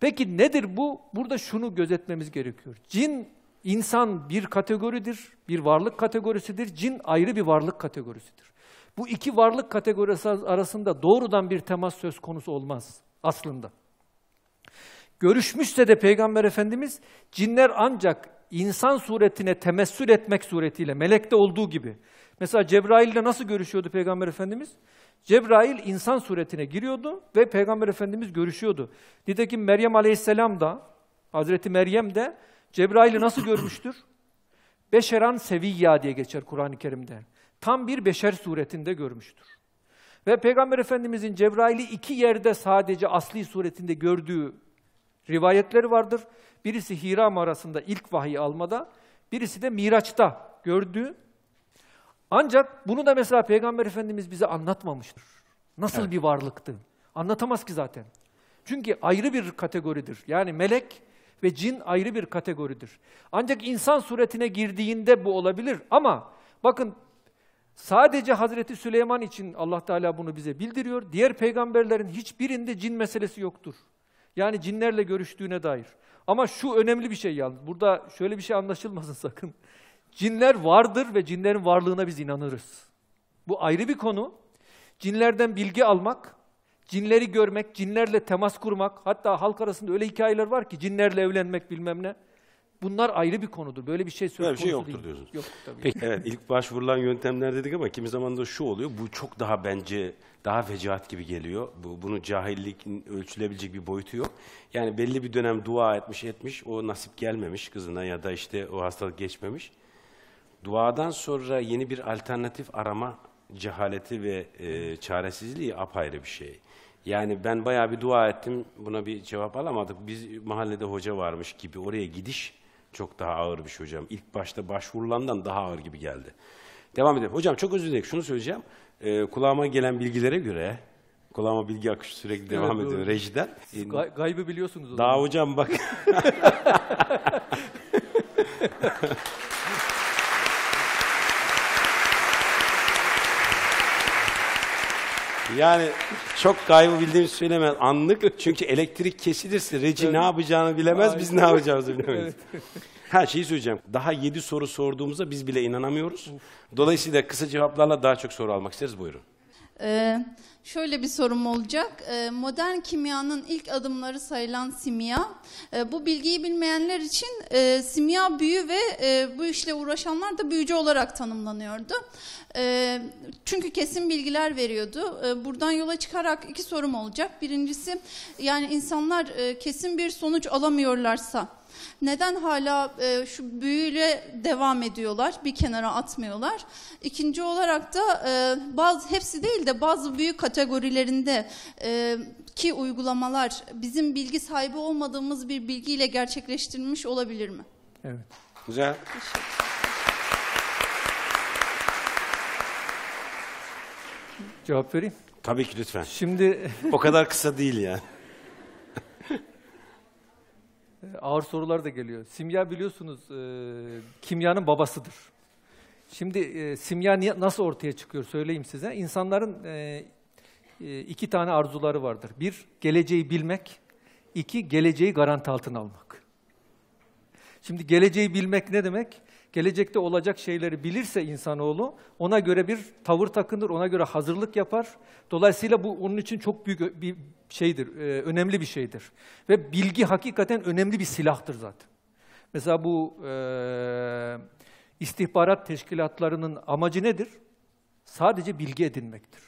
Peki nedir bu? Burada şunu gözetmemiz gerekiyor. Cin, insan bir kategoridir, bir varlık kategorisidir. Cin ayrı bir varlık kategorisidir. Bu iki varlık kategorisi arasında doğrudan bir temas söz konusu olmaz aslında. Görüşmüşse de Peygamber Efendimiz cinler ancak insan suretine temessül etmek suretiyle melekte olduğu gibi. Mesela Cebrail ile nasıl görüşüyordu Peygamber Efendimiz? Cebrail insan suretine giriyordu ve Peygamber Efendimiz görüşüyordu. Nitekim Meryem Aleyhisselam da, Hazreti Meryem de Cebrail'i nasıl görmüştür? Beşeran seviyya diye geçer Kur'an-ı Kerim'de. Tam bir beşer suretinde görmüştür. Ve Peygamber Efendimizin Cebrail'i iki yerde sadece asli suretinde gördüğü rivayetleri vardır. Birisi Hira mağarasında ilk vahiy almada, birisi de Miraç'ta gördüğü. Ancak bunu da mesela Peygamber Efendimiz bize anlatmamıştır. Nasıl evet. bir varlıktı? Anlatamaz ki zaten. Çünkü ayrı bir kategoridir. Yani melek ve cin ayrı bir kategoridir. Ancak insan suretine girdiğinde bu olabilir ama bakın sadece Hazreti Süleyman için Allah Teala bunu bize bildiriyor. Diğer peygamberlerin hiçbirinde cin meselesi yoktur. Yani cinlerle görüştüğüne dair. Ama şu önemli bir şey yalnız. Burada şöyle bir şey anlaşılmasın sakın. Cinler vardır ve cinlerin varlığına biz inanırız. Bu ayrı bir konu. Cinlerden bilgi almak, cinleri görmek, cinlerle temas kurmak, hatta halk arasında öyle hikayeler var ki cinlerle evlenmek bilmem ne. Bunlar ayrı bir konudur. Böyle bir şey söz şey konusu şey yoktur değil. diyorsunuz. Yok tabii. Peki, evet ilk başvurulan yöntemler dedik ama kimi zaman da şu oluyor. Bu çok daha bence daha fecaat gibi geliyor. Bu, bunu cahillik ölçülebilecek bir boyutu yok. Yani belli bir dönem dua etmiş etmiş o nasip gelmemiş kızına ya da işte o hastalık geçmemiş. Duadan sonra yeni bir alternatif arama cehaleti ve e, çaresizliği apayrı bir şey. Yani ben bayağı bir dua ettim buna bir cevap alamadık. Biz mahallede hoca varmış gibi oraya gidiş çok daha ağır bir şey hocam. İlk başta başvurulandan daha ağır gibi geldi. Devam edelim. Hocam çok özür dilerim. Şunu söyleyeceğim. Ee, kulağıma gelen bilgilere göre Kulağıma bilgi akışı sürekli evet, devam ediyor rejiden. Siz ga ee, gaybı biliyorsunuz Daha hocam bak. Yani çok kaybı bildiğimi söylemez. Anlık. Çünkü elektrik kesilirse Reci evet. ne yapacağını bilemez, Aynen. biz ne yapacağımızı bilemeyiz. Evet. Her şeyi söyleyeceğim. Daha 7 soru sorduğumuza biz bile inanamıyoruz. Dolayısıyla kısa cevaplarla daha çok soru almak isteriz. Buyurun. Ee, Şöyle bir sorum olacak. Ee, modern kimyanın ilk adımları sayılan simya. Ee, bu bilgiyi bilmeyenler için e, simya büyü ve e, bu işle uğraşanlar da büyücü olarak tanımlanıyordu. Ee, çünkü kesin bilgiler veriyordu. Buradan yola çıkarak iki sorum olacak. Birincisi yani insanlar e, kesin bir sonuç alamıyorlarsa neden hala e, şu büyüyle devam ediyorlar, bir kenara atmıyorlar? İkinci olarak da e, bazı hepsi değil de bazı büyük kategorilerinde e, ki uygulamalar bizim bilgi sahibi olmadığımız bir bilgiyle gerçekleştirilmiş olabilir mi? Evet. Güzel. Cevap vereyim. Tabii ki lütfen. Şimdi o kadar kısa değil yani. Ee, ağır sorular da geliyor. Simya biliyorsunuz e, kimyanın babasıdır. Şimdi e, simya niye, nasıl ortaya çıkıyor söyleyeyim size. İnsanların e, e, iki tane arzuları vardır. Bir, geleceği bilmek. iki geleceği garanti altına almak. Şimdi geleceği bilmek ne demek? Gelecekte olacak şeyleri bilirse insanoğlu ona göre bir tavır takınır, ona göre hazırlık yapar. Dolayısıyla bu onun için çok büyük bir, şeydir, e, önemli bir şeydir. Ve bilgi hakikaten önemli bir silahtır zaten. Mesela bu e, istihbarat teşkilatlarının amacı nedir? Sadece bilgi edinmektir.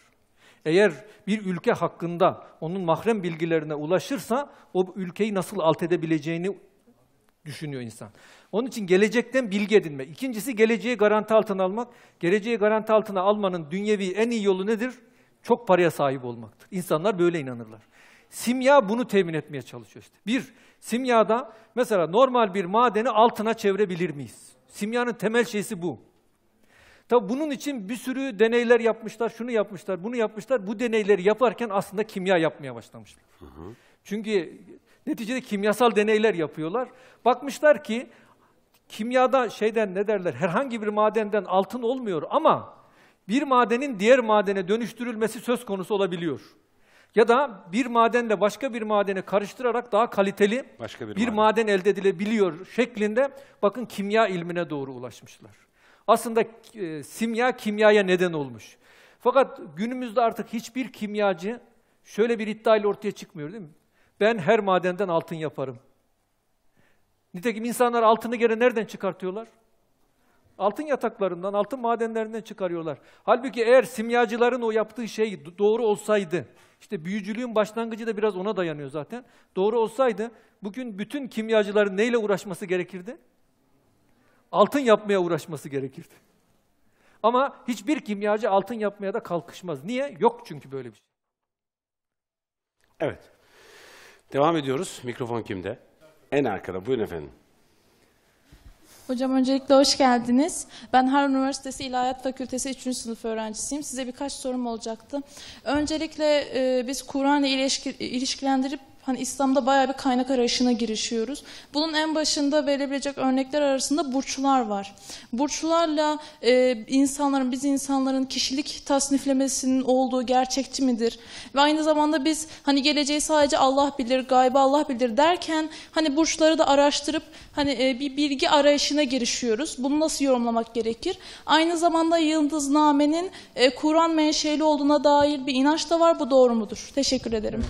Eğer bir ülke hakkında onun mahrem bilgilerine ulaşırsa o ülkeyi nasıl alt edebileceğini düşünüyor insan. Onun için gelecekten bilgi edinme. İkincisi geleceği garanti altına almak. Geleceği garanti altına almanın dünyevi en iyi yolu nedir? Çok paraya sahip olmaktır. İnsanlar böyle inanırlar. Simya bunu temin etmeye çalışıyor işte. Bir, simyada mesela normal bir madeni altına çevirebilir miyiz? Simyanın temel şeysi bu. Tabi bunun için bir sürü deneyler yapmışlar, şunu yapmışlar, bunu yapmışlar. Bu deneyleri yaparken aslında kimya yapmaya başlamışlar. Hı hı. Çünkü neticede kimyasal deneyler yapıyorlar. Bakmışlar ki kimyada şeyden ne derler, herhangi bir madenden altın olmuyor ama bir madenin diğer madene dönüştürülmesi söz konusu olabiliyor ya da bir madenle başka bir madeni karıştırarak daha kaliteli başka bir, bir maden. maden elde edilebiliyor şeklinde bakın kimya ilmine doğru ulaşmışlar. Aslında e, simya kimyaya neden olmuş. Fakat günümüzde artık hiçbir kimyacı şöyle bir iddia ile ortaya çıkmıyor değil mi? Ben her madenden altın yaparım. Nitekim insanlar altını gene nereden çıkartıyorlar? altın yataklarından, altın madenlerinden çıkarıyorlar. Halbuki eğer simyacıların o yaptığı şey doğru olsaydı, işte büyücülüğün başlangıcı da biraz ona dayanıyor zaten. Doğru olsaydı bugün bütün kimyacıların neyle uğraşması gerekirdi? Altın yapmaya uğraşması gerekirdi. Ama hiçbir kimyacı altın yapmaya da kalkışmaz. Niye? Yok çünkü böyle bir şey. Evet. Devam ediyoruz. Mikrofon kimde? En arkada. Buyurun efendim. Hocam öncelikle hoş geldiniz. Ben Harun Üniversitesi İlahiyat Fakültesi 3. sınıf öğrencisiyim. Size birkaç sorum olacaktı. Öncelikle e, biz Kur'an'ı ilişki, ilişkilendirip hani İslam'da bayağı bir kaynak arayışına girişiyoruz. Bunun en başında verebilecek örnekler arasında burçlar var. Burçlarla e, insanların, biz insanların kişilik tasniflemesinin olduğu gerçekçi midir? Ve aynı zamanda biz hani geleceği sadece Allah bilir, gaybı Allah bilir derken hani burçları da araştırıp hani e, bir bilgi arayışına girişiyoruz. Bunu nasıl yorumlamak gerekir? Aynı zamanda Yıldıznamenin e, Kur'an menşeli olduğuna dair bir inanç da var. Bu doğru mudur? Teşekkür ederim.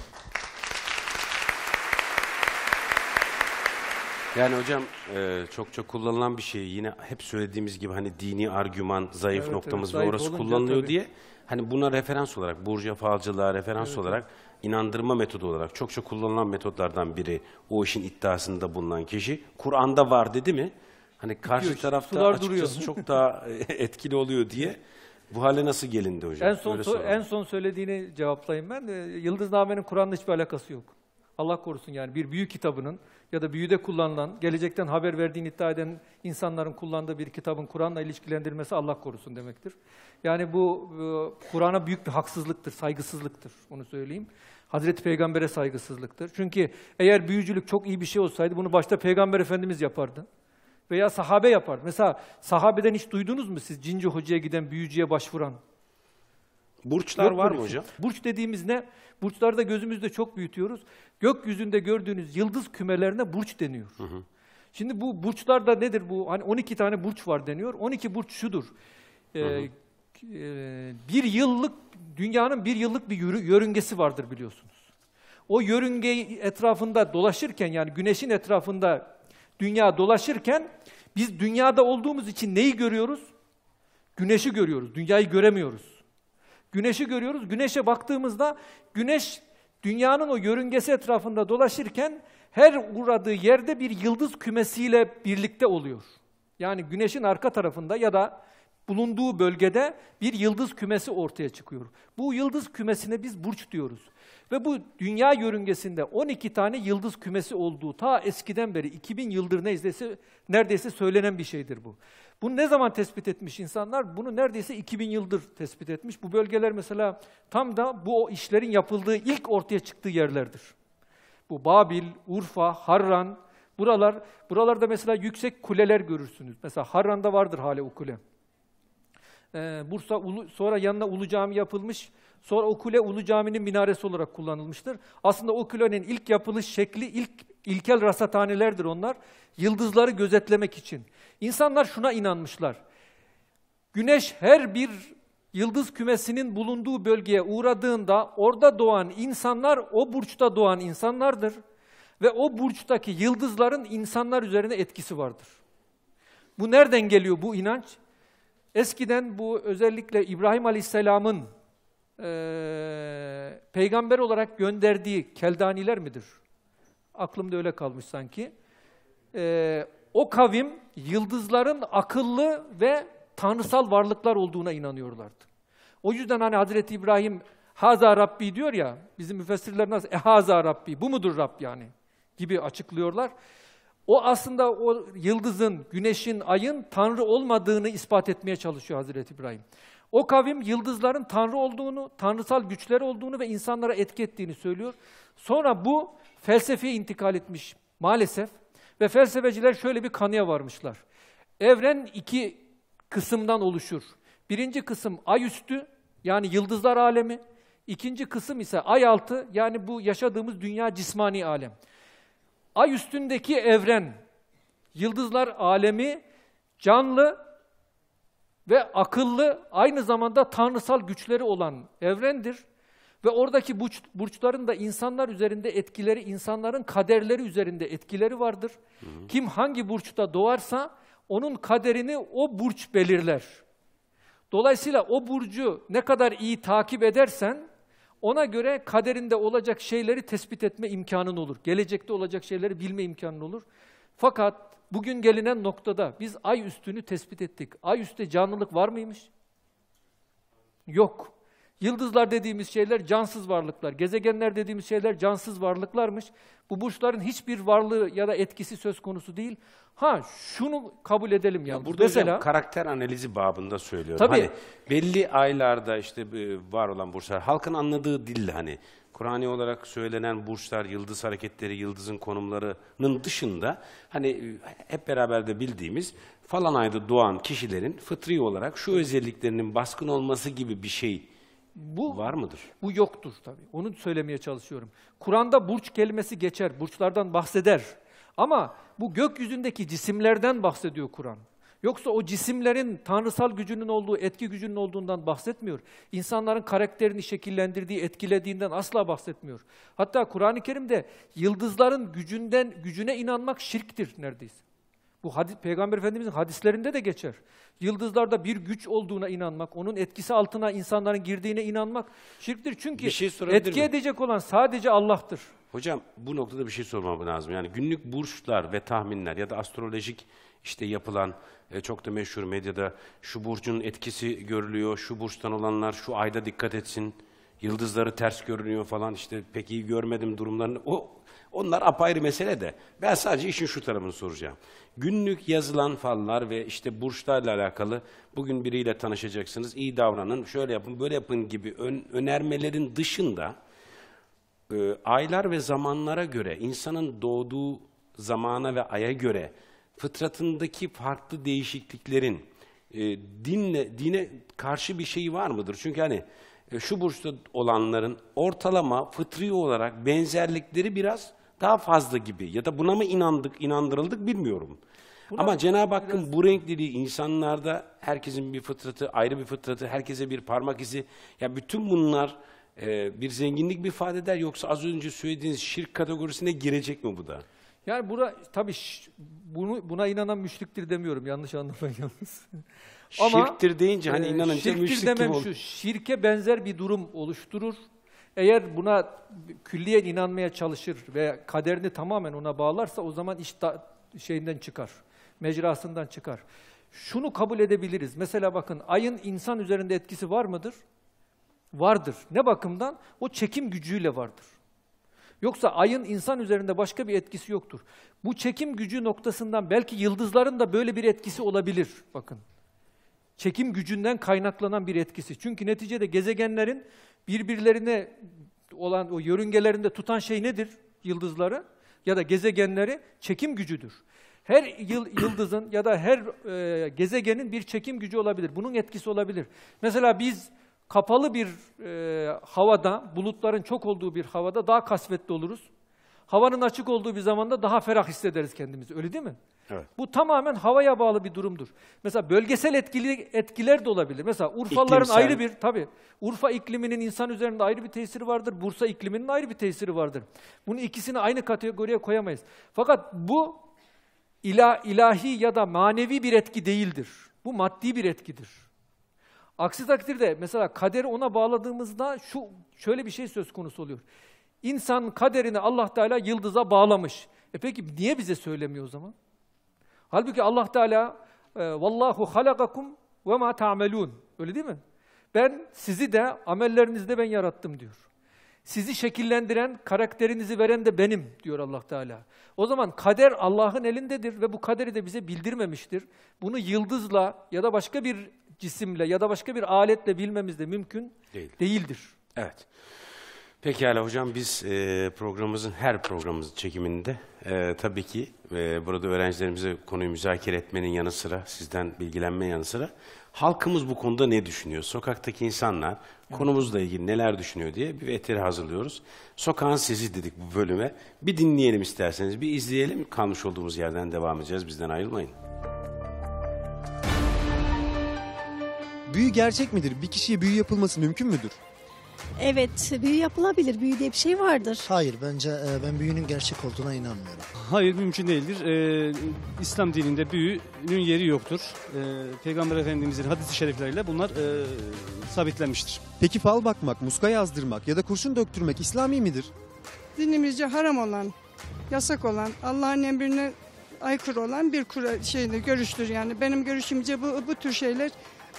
Yani hocam e, çok çok kullanılan bir şey yine hep söylediğimiz gibi hani dini argüman, zayıf Evet, noktamız evet, ve zayıf orası olunca kullanılıyor tabii. diye hani buna referans olarak Burcu falcılığa referans olarak inandırma metodu olarak çok çok kullanılan metotlardan biri o işin iddiasında bulunan kişi Kur'an'da var dedi mi hani karşı Bitiyor tarafta sular duruyor. çok daha e, etkili oluyor diye bu hale nasıl gelindi hocam? En son en son söylediğini cevaplayayım ben. E, Yıldız Namen'in Kur'an'la hiçbir alakası yok. Allah korusun yani bir büyük kitabının ya da büyüde kullanılan, gelecekten haber verdiğini iddia eden insanların kullandığı bir kitabın Kur'an'la ilişkilendirilmesi Allah korusun demektir. Yani bu Kur'an'a büyük bir haksızlıktır, saygısızlıktır onu söyleyeyim. Hazreti Peygamber'e saygısızlıktır. Çünkü eğer büyücülük çok iyi bir şey olsaydı bunu başta Peygamber Efendimiz yapardı. Veya sahabe yapar. Mesela sahabeden hiç duydunuz mu siz cinci hocaya giden, büyücüye başvuran? Burçlar Dört var mı hocam? Burç dediğimiz ne? Burçlarda gözümüzde çok büyütüyoruz. Gökyüzünde gördüğünüz yıldız kümelerine burç deniyor. Hı hı. Şimdi bu burçlar da nedir bu? Hani 12 tane burç var deniyor. 12 burç şudur. Ee, hı hı. E, bir yıllık, dünyanın bir yıllık bir yörüngesi vardır biliyorsunuz. O yörünge etrafında dolaşırken yani güneşin etrafında dünya dolaşırken biz dünyada olduğumuz için neyi görüyoruz? Güneşi görüyoruz, dünyayı göremiyoruz. Güneşi görüyoruz. Güneşe baktığımızda güneş dünyanın o yörüngesi etrafında dolaşırken her uğradığı yerde bir yıldız kümesiyle birlikte oluyor. Yani güneşin arka tarafında ya da bulunduğu bölgede bir yıldız kümesi ortaya çıkıyor. Bu yıldız kümesine biz burç diyoruz. Ve bu dünya yörüngesinde 12 tane yıldız kümesi olduğu ta eskiden beri 2000 yıldır neredeyse, neredeyse söylenen bir şeydir bu. Bunu ne zaman tespit etmiş insanlar? Bunu neredeyse 2000 yıldır tespit etmiş. Bu bölgeler mesela tam da bu işlerin yapıldığı ilk ortaya çıktığı yerlerdir. Bu Babil, Urfa, Harran, buralar, buralarda mesela yüksek kuleler görürsünüz. Mesela Harran'da vardır hala o kule. Ee, Bursa, Ulu, sonra yanına Ulu Cami yapılmış. Sonra o kule Ulu Cami'nin minaresi olarak kullanılmıştır. Aslında o kulenin ilk yapılış şekli, ilk İlkel rasathanelerdir onlar. Yıldızları gözetlemek için. İnsanlar şuna inanmışlar. Güneş her bir yıldız kümesinin bulunduğu bölgeye uğradığında orada doğan insanlar o burçta doğan insanlardır ve o burçtaki yıldızların insanlar üzerine etkisi vardır. Bu nereden geliyor bu inanç? Eskiden bu özellikle İbrahim Aleyhisselam'ın e, peygamber olarak gönderdiği keldaniler midir? Aklımda öyle kalmış sanki. Ee, o kavim yıldızların akıllı ve tanrısal varlıklar olduğuna inanıyorlardı. O yüzden hani Hazreti İbrahim Haza Rabbi diyor ya, bizim müfessirler nasıl? E Haza Rabbi, bu mudur Rab yani? Gibi açıklıyorlar. O aslında o yıldızın, güneşin, ayın Tanrı olmadığını ispat etmeye çalışıyor Hazreti İbrahim. O kavim yıldızların tanrı olduğunu, tanrısal güçler olduğunu ve insanlara etki ettiğini söylüyor. Sonra bu felsefeye intikal etmiş maalesef ve felsefeciler şöyle bir kanıya varmışlar. Evren iki kısımdan oluşur. Birinci kısım ay üstü yani yıldızlar alemi, ikinci kısım ise ay altı yani bu yaşadığımız dünya cismani alem. Ay üstündeki evren, yıldızlar alemi canlı ve akıllı aynı zamanda tanrısal güçleri olan evrendir. Ve oradaki burç, burçların da insanlar üzerinde etkileri, insanların kaderleri üzerinde etkileri vardır. Hı hı. Kim hangi burçta doğarsa onun kaderini o burç belirler. Dolayısıyla o burcu ne kadar iyi takip edersen ona göre kaderinde olacak şeyleri tespit etme imkanın olur. Gelecekte olacak şeyleri bilme imkanın olur. Fakat bugün gelinen noktada biz ay üstünü tespit ettik. Ay üstte canlılık var mıymış? Yok. Yıldızlar dediğimiz şeyler cansız varlıklar. Gezegenler dediğimiz şeyler cansız varlıklarmış. Bu burçların hiçbir varlığı ya da etkisi söz konusu değil. Ha şunu kabul edelim ya. Burada mesela hocam, karakter analizi babında söylüyorum. Tabii. Hani belli aylarda işte e, var olan burçlar halkın anladığı dille hani Kur'an'i olarak söylenen burçlar, yıldız hareketleri, yıldızın konumlarının dışında hani hep beraber de bildiğimiz falan ayda doğan kişilerin fıtri olarak şu özelliklerinin baskın olması gibi bir şey bu var mıdır? Bu yoktur tabii. Onu söylemeye çalışıyorum. Kur'an'da burç kelimesi geçer, burçlardan bahseder. Ama bu gökyüzündeki cisimlerden bahsediyor Kur'an. Yoksa o cisimlerin tanrısal gücünün olduğu, etki gücünün olduğundan bahsetmiyor. İnsanların karakterini şekillendirdiği, etkilediğinden asla bahsetmiyor. Hatta Kur'an-ı Kerim'de yıldızların gücünden gücüne inanmak şirktir neredeyse. Bu hadis, Peygamber Efendimiz'in hadislerinde de geçer. Yıldızlarda bir güç olduğuna inanmak, onun etkisi altına insanların girdiğine inanmak şirktir. Çünkü şey etki mi? edecek olan sadece Allah'tır. Hocam bu noktada bir şey sormam lazım. Yani günlük burçlar ve tahminler ya da astrolojik işte yapılan e, çok da meşhur medyada şu burcun etkisi görülüyor, şu burçtan olanlar şu ayda dikkat etsin, yıldızları ters görünüyor falan işte pek iyi görmedim durumlarını. O, onlar apayrı mesele de ben sadece işin şu tarafını soracağım. Günlük yazılan fallar ve işte burçlarla alakalı bugün biriyle tanışacaksınız, iyi davranın, şöyle yapın, böyle yapın gibi ön, önermelerin dışında e, aylar ve zamanlara göre, insanın doğduğu zamana ve aya göre fıtratındaki farklı değişikliklerin e, dinle dine karşı bir şeyi var mıdır? Çünkü hani e, şu burçta olanların ortalama fıtri olarak benzerlikleri biraz daha fazla gibi ya da buna mı inandık, inandırıldık bilmiyorum. Buna Ama Cenab-ı Hakk'ın biraz... bu renkliliği insanlarda herkesin bir fıtratı, ayrı bir fıtratı, herkese bir parmak izi. Ya bütün bunlar e, bir zenginlik mi ifade eder yoksa az önce söylediğiniz şirk kategorisine girecek mi bu da? Yani bura tabii bunu buna inanan müşriktir demiyorum yanlış anlamayın yalnız. Ama şirktir deyince hani e, inanınca şirktir müşrik demem gibi olur. şu şirke benzer bir durum oluşturur. Eğer buna külliyen inanmaya çalışır ve kaderini tamamen ona bağlarsa o zaman iş da, şeyinden çıkar. Mecrasından çıkar. Şunu kabul edebiliriz. Mesela bakın ayın insan üzerinde etkisi var mıdır? Vardır. Ne bakımdan? O çekim gücüyle vardır. Yoksa ayın insan üzerinde başka bir etkisi yoktur. Bu çekim gücü noktasından belki yıldızların da böyle bir etkisi olabilir. Bakın. Çekim gücünden kaynaklanan bir etkisi. Çünkü neticede gezegenlerin birbirlerine olan o yörüngelerinde tutan şey nedir? Yıldızları ya da gezegenleri çekim gücüdür. Her yıl, yıldızın ya da her e, gezegenin bir çekim gücü olabilir. Bunun etkisi olabilir. Mesela biz kapalı bir e, havada, bulutların çok olduğu bir havada daha kasvetli oluruz. Havanın açık olduğu bir zamanda daha ferah hissederiz kendimizi. Öyle değil mi? Evet. Bu tamamen havaya bağlı bir durumdur. Mesela bölgesel etkili, etkiler de olabilir. Mesela Urfalıların İklimsel. ayrı bir, tabii Urfa ikliminin insan üzerinde ayrı bir tesiri vardır. Bursa ikliminin ayrı bir tesiri vardır. Bunu ikisini aynı kategoriye koyamayız. Fakat bu ila, ilahi ya da manevi bir etki değildir. Bu maddi bir etkidir. Aksi takdirde mesela kaderi ona bağladığımızda şu şöyle bir şey söz konusu oluyor. İnsan kaderini Allah Teala yıldıza bağlamış. E peki niye bize söylemiyor o zaman? Halbuki Allah Teala e, vallahu halakakum ve ma ta'melun. Öyle değil mi? Ben sizi de amellerinizde ben yarattım diyor. Sizi şekillendiren, karakterinizi veren de benim diyor Allah Teala. O zaman kader Allah'ın elindedir ve bu kaderi de bize bildirmemiştir. Bunu yıldızla ya da başka bir cisimle ya da başka bir aletle bilmemiz de mümkün Değil. değildir. Evet. Pekala hocam biz e, programımızın her programımızın çekiminde e, tabii ki e, burada öğrencilerimize konuyu müzakere etmenin yanı sıra, sizden bilgilenmenin yanı sıra Halkımız bu konuda ne düşünüyor? Sokaktaki insanlar konumuzla ilgili neler düşünüyor diye bir eteri hazırlıyoruz. Sokağın Sesi dedik bu bölüme. Bir dinleyelim isterseniz, bir izleyelim. Kalmış olduğumuz yerden devam edeceğiz. Bizden ayrılmayın. Büyü gerçek midir? Bir kişiye büyü yapılması mümkün müdür? Evet, büyü yapılabilir. Büyü diye bir şey vardır. Hayır, bence e, ben büyünün gerçek olduğuna inanmıyorum. Hayır, mümkün değildir. E, İslam dininde büyünün yeri yoktur. E, Peygamber Efendimizin hadis-i şerifleriyle bunlar e, sabitlenmiştir. Peki fal bakmak, muska yazdırmak ya da kurşun döktürmek İslami midir? Dinimizce haram olan, yasak olan, Allah'ın emrine aykırı olan bir kura, şeyle görüştür yani. Benim görüşümce bu, bu tür şeyler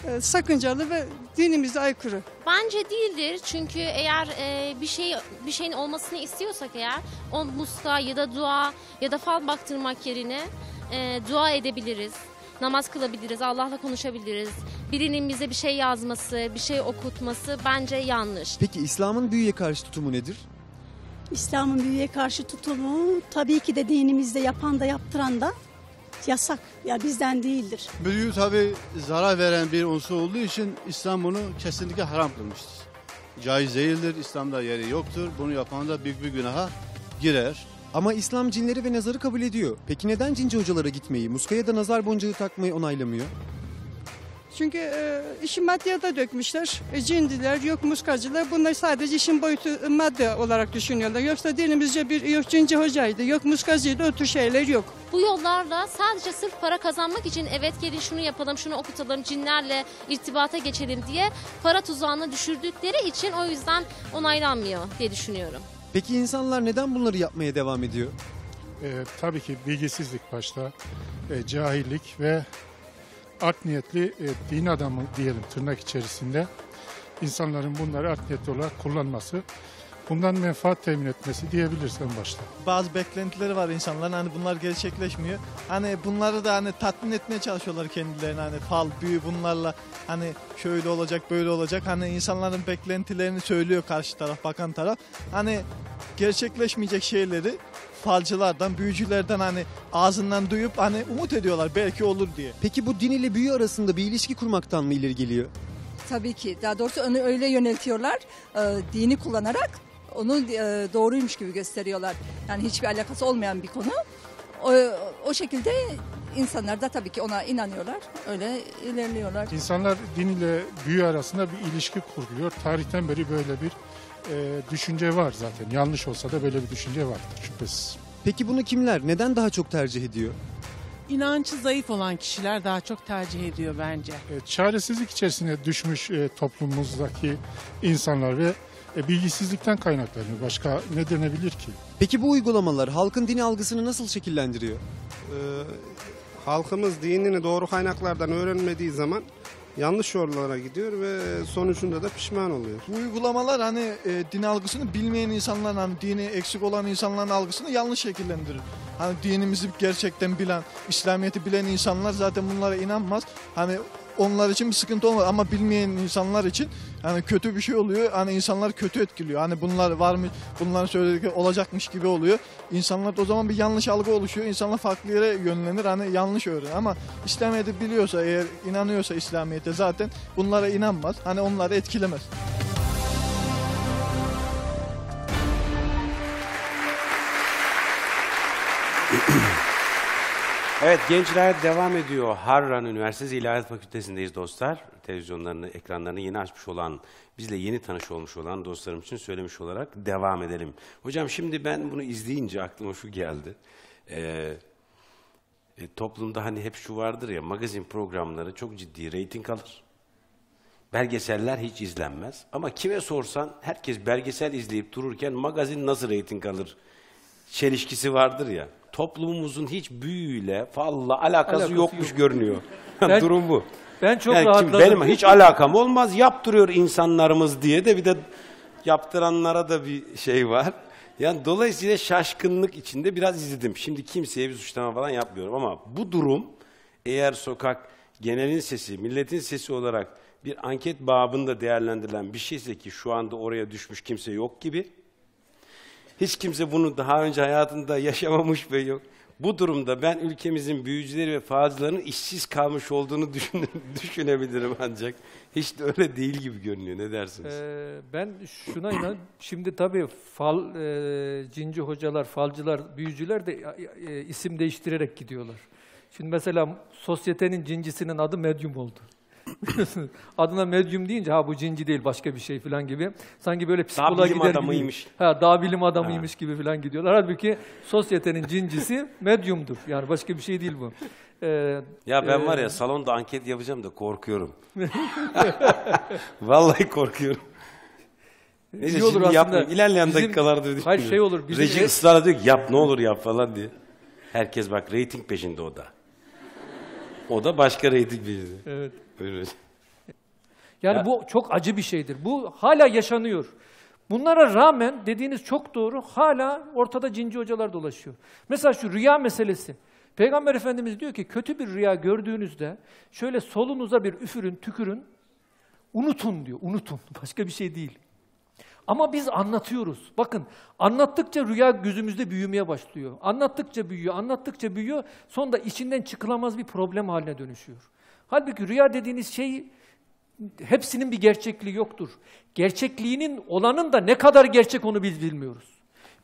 ee, sakıncalı ve dinimize aykırı. Bence değildir çünkü eğer e, bir şey bir şeyin olmasını istiyorsak eğer o muska ya da dua ya da fal baktırmak yerine e, dua edebiliriz, namaz kılabiliriz, Allah'la konuşabiliriz. Birinin bize bir şey yazması, bir şey okutması bence yanlış. Peki İslam'ın büyüye karşı tutumu nedir? İslam'ın büyüye karşı tutumu tabii ki de dinimizde yapan da yaptıran da yasak. Ya bizden değildir. Büyü tabii zarar veren bir unsur olduğu için İslam bunu kesinlikle haram kılmıştır. Caiz değildir, İslam'da yeri yoktur. Bunu yapan da büyük bir günaha girer. Ama İslam cinleri ve nazarı kabul ediyor. Peki neden cinci hocalara gitmeyi, muskaya da nazar boncuğu takmayı onaylamıyor? Çünkü e, işi maddiyata dökmüşler. E, cindiler, yok muskacılar. Bunlar sadece işin boyutu e, madde olarak düşünüyorlar. Yoksa dinimizce bir yok cinci hocaydı, yok muskacıydı o tür şeyler yok. Bu yollarla sadece sırf para kazanmak için evet gelin şunu yapalım, şunu okutalım, cinlerle irtibata geçelim diye para tuzağına düşürdükleri için o yüzden onaylanmıyor diye düşünüyorum. Peki insanlar neden bunları yapmaya devam ediyor? E, tabii ki bilgisizlik başta, e, cahillik ve art niyetli e, din adamı diyelim tırnak içerisinde insanların bunları art niyetli olarak kullanması bundan menfaat temin etmesi diyebilirsin başta. Bazı beklentileri var insanların hani bunlar gerçekleşmiyor. Hani bunları da hani tatmin etmeye çalışıyorlar kendilerini hani fal, büyü bunlarla hani şöyle olacak böyle olacak. Hani insanların beklentilerini söylüyor karşı taraf bakan taraf. Hani gerçekleşmeyecek şeyleri falcılardan, büyücülerden hani ağzından duyup hani umut ediyorlar belki olur diye. Peki bu din ile büyü arasında bir ilişki kurmaktan mı ileri geliyor? Tabii ki. Daha doğrusu onu öyle yöneltiyorlar. E, dini kullanarak onu e, doğruymuş gibi gösteriyorlar. Yani hiçbir alakası olmayan bir konu. O, o şekilde insanlar da tabii ki ona inanıyorlar. Öyle ilerliyorlar. İnsanlar din ile büyü arasında bir ilişki kuruyor. Tarihten beri böyle bir e, düşünce var zaten. Yanlış olsa da böyle bir düşünce vardır şüphesiz. Peki bunu kimler? Neden daha çok tercih ediyor? İnançı zayıf olan kişiler daha çok tercih ediyor bence. E, çaresizlik içerisine düşmüş e, toplumumuzdaki insanlar ve e, bilgisizlikten kaynaklanıyor. Başka ne denebilir ki? Peki bu uygulamalar halkın dini algısını nasıl şekillendiriyor? Ee, halkımız dinini doğru kaynaklardan öğrenmediği zaman yanlış yollara gidiyor ve sonucunda da pişman oluyor. Bu uygulamalar hani e, din algısını bilmeyen insanların hani dini eksik olan insanların algısını yanlış şekillendirir. Hani dinimizi gerçekten bilen, İslamiyet'i bilen insanlar zaten bunlara inanmaz. Hani onlar için bir sıkıntı olmaz ama bilmeyen insanlar için yani kötü bir şey oluyor. Hani insanlar kötü etkiliyor. Hani bunlar var mı? Bunların söyledikleri olacakmış gibi oluyor. İnsanlarda o zaman bir yanlış algı oluşuyor. İnsanlar farklı yere yönlenir. Hani yanlış öğrenir. Ama İslamiyet'i biliyorsa eğer inanıyorsa İslamiyet'e zaten bunlara inanmaz. Hani onları etkilemez. Evet gençler devam ediyor. Harran Üniversitesi İlahiyat Fakültesindeyiz dostlar. Televizyonlarını, ekranlarını yeni açmış olan, bizle yeni tanış olmuş olan dostlarım için söylemiş olarak devam edelim. Hocam şimdi ben bunu izleyince aklıma şu geldi. Ee, e, toplumda hani hep şu vardır ya magazin programları çok ciddi reyting alır. Belgeseller hiç izlenmez. Ama kime sorsan herkes belgesel izleyip dururken magazin nasıl reyting alır çelişkisi vardır ya toplumumuzun hiç büyüyle, falla alakası, alakası yokmuş yok. görünüyor. Ben, Durum bu. Ben çok yani rahatladım. Benim hiç alakam olmaz. Yaptırıyor insanlarımız diye de bir de yaptıranlara da bir şey var. Yani dolayısıyla şaşkınlık içinde biraz izledim. Şimdi kimseye bir suçlama falan yapmıyorum ama bu durum eğer sokak genelin sesi, milletin sesi olarak bir anket babında değerlendirilen bir şeyse ki şu anda oraya düşmüş kimse yok gibi. Hiç kimse bunu daha önce hayatında yaşamamış ve yok. Bu durumda ben ülkemizin büyücüleri ve falcıların işsiz kalmış olduğunu düşün, düşünebilirim ancak. Hiç de öyle değil gibi görünüyor. Ne dersiniz? Ee, ben şuna inan. Şimdi tabii fal, e, cinci hocalar, falcılar, büyücüler de e, isim değiştirerek gidiyorlar. Şimdi mesela sosyetenin cincisinin adı medyum oldu. Adına medyum deyince ha bu cinci değil başka bir şey falan gibi. Sanki böyle psikoloğa gider adamıymış. gibi. Ha, daha bilim adamıymış ha. gibi falan gidiyorlar. Halbuki sosyetenin cincisi medyumdur. Yani başka bir şey değil bu. Ee, ya ben e... var ya salonda anket yapacağım da korkuyorum. Vallahi korkuyorum. Neyse iyi olur şimdi aslında. yapmayayım. bizim, dakikalarda ödeyim. Hayır şey olur. Bizim Reji e- ısrarla diyor ki yap ne olur yap falan diye. Herkes bak reyting peşinde o da. O da başka reyting peşinde. Evet. Öyle. Yani ya. bu çok acı bir şeydir. Bu hala yaşanıyor. Bunlara rağmen dediğiniz çok doğru. Hala ortada cinci hocalar dolaşıyor. Mesela şu rüya meselesi. Peygamber Efendimiz diyor ki kötü bir rüya gördüğünüzde şöyle solunuza bir üfürün, tükürün. Unutun diyor. Unutun. Başka bir şey değil. Ama biz anlatıyoruz. Bakın anlattıkça rüya gözümüzde büyümeye başlıyor. Anlattıkça büyüyor, anlattıkça büyüyor. Sonunda içinden çıkılamaz bir problem haline dönüşüyor. Halbuki rüya dediğiniz şey hepsinin bir gerçekliği yoktur. Gerçekliğinin olanın da ne kadar gerçek onu biz bilmiyoruz.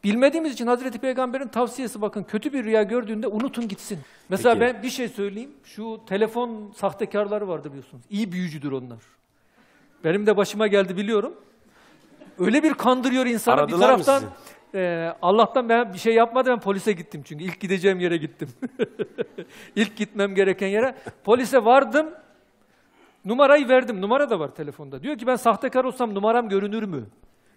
Bilmediğimiz için Hazreti Peygamber'in tavsiyesi bakın kötü bir rüya gördüğünde unutun gitsin. Mesela Peki. ben bir şey söyleyeyim. Şu telefon sahtekarları vardı biliyorsunuz. İyi büyücüdür onlar. Benim de başıma geldi biliyorum. Öyle bir kandırıyor insanı Aradılar bir taraftan. Mı sizi? e, Allah'tan ben bir şey yapmadım, ben polise gittim çünkü. ilk gideceğim yere gittim. İlk gitmem gereken yere. Polise vardım, numarayı verdim. Numara da var telefonda. Diyor ki ben sahtekar olsam numaram görünür mü?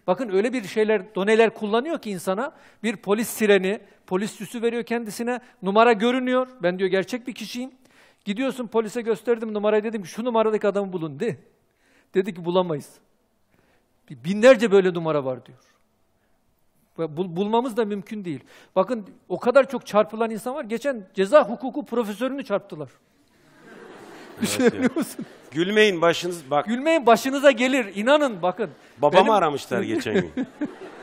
Bakın öyle bir şeyler, doneler kullanıyor ki insana. Bir polis sireni, polis süsü veriyor kendisine. Numara görünüyor. Ben diyor gerçek bir kişiyim. Gidiyorsun polise gösterdim numarayı dedim ki şu numaradaki adamı bulun de. Dedi ki bulamayız. Binlerce böyle numara var diyor. Bul, bulmamız da mümkün değil. Bakın o kadar çok çarpılan insan var. Geçen ceza hukuku profesörünü çarptılar. Düşünebiliyor evet musun? Gülmeyin başınız bak. Gülmeyin başınıza gelir. İnanın bakın. Babamı Benim... aramışlar geçen gün.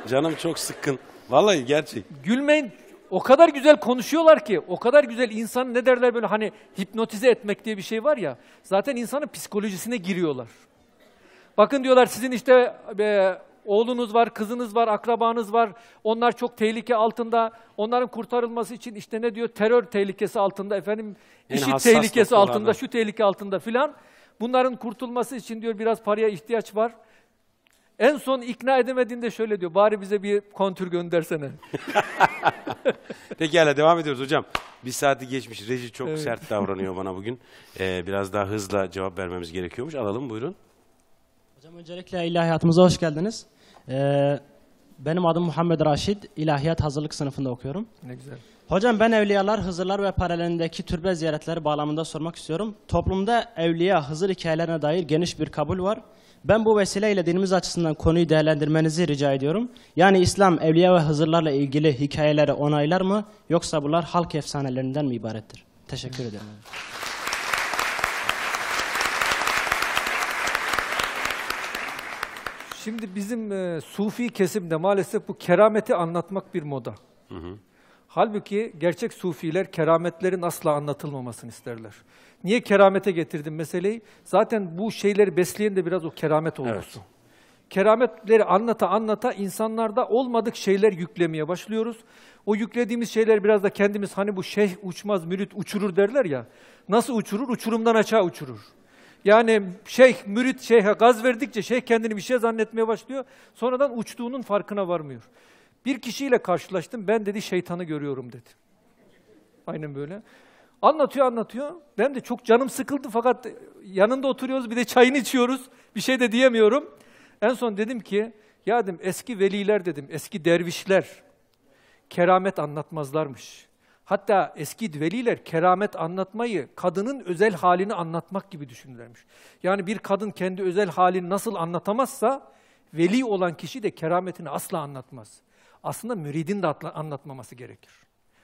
Canım çok sıkkın. Vallahi gerçek. Gülmeyin o kadar güzel konuşuyorlar ki, o kadar güzel insan ne derler böyle hani hipnotize etmek diye bir şey var ya, zaten insanın psikolojisine giriyorlar. Bakın diyorlar sizin işte e, oğlunuz var, kızınız var, akrabanız var. Onlar çok tehlike altında. Onların kurtarılması için işte ne diyor? Terör tehlikesi altında efendim, yani işit tehlikesi noktalarda. altında, şu tehlike altında filan. Bunların kurtulması için diyor biraz paraya ihtiyaç var. En son ikna edemediğinde şöyle diyor, bari bize bir kontür göndersene. Pekala devam ediyoruz hocam. Bir saati geçmiş, reji çok evet. sert davranıyor bana bugün. Ee, biraz daha hızla cevap vermemiz gerekiyormuş. Alalım buyurun. Hocam öncelikle ilahiyatımıza hoş geldiniz. Ee, benim adım Muhammed Raşid. İlahiyat hazırlık sınıfında okuyorum. Ne güzel. Hocam ben evliyalar, hızırlar ve paralelindeki türbe ziyaretleri bağlamında sormak istiyorum. Toplumda evliya, hızır hikayelerine dair geniş bir kabul var. Ben bu vesileyle dinimiz açısından konuyu değerlendirmenizi rica ediyorum. Yani İslam evliya ve hızırlarla ilgili hikayeleri onaylar mı yoksa bunlar halk efsanelerinden mi ibarettir? Teşekkür ederim. Şimdi bizim e, sufi kesimde maalesef bu kerameti anlatmak bir moda. Hı hı. Halbuki gerçek sufiler kerametlerin asla anlatılmamasını isterler. Niye keramete getirdim meseleyi? Zaten bu şeyleri besleyen de biraz o keramet olgusu. Evet. Kerametleri anlata anlata insanlarda olmadık şeyler yüklemeye başlıyoruz. O yüklediğimiz şeyler biraz da kendimiz hani bu şeyh uçmaz, mürit uçurur derler ya. Nasıl uçurur? Uçurumdan açığa uçurur. Yani şeyh, mürit şeyhe gaz verdikçe şeyh kendini bir şey zannetmeye başlıyor. Sonradan uçtuğunun farkına varmıyor. Bir kişiyle karşılaştım. Ben dedi şeytanı görüyorum dedi. Aynen böyle. Anlatıyor anlatıyor. Ben de çok canım sıkıldı fakat yanında oturuyoruz bir de çayını içiyoruz. Bir şey de diyemiyorum. En son dedim ki ya dedim eski veliler dedim eski dervişler keramet anlatmazlarmış. Hatta eski veliler keramet anlatmayı kadının özel halini anlatmak gibi düşünürlermiş. Yani bir kadın kendi özel halini nasıl anlatamazsa veli olan kişi de kerametini asla anlatmaz. Aslında müridin de anlatmaması gerekir.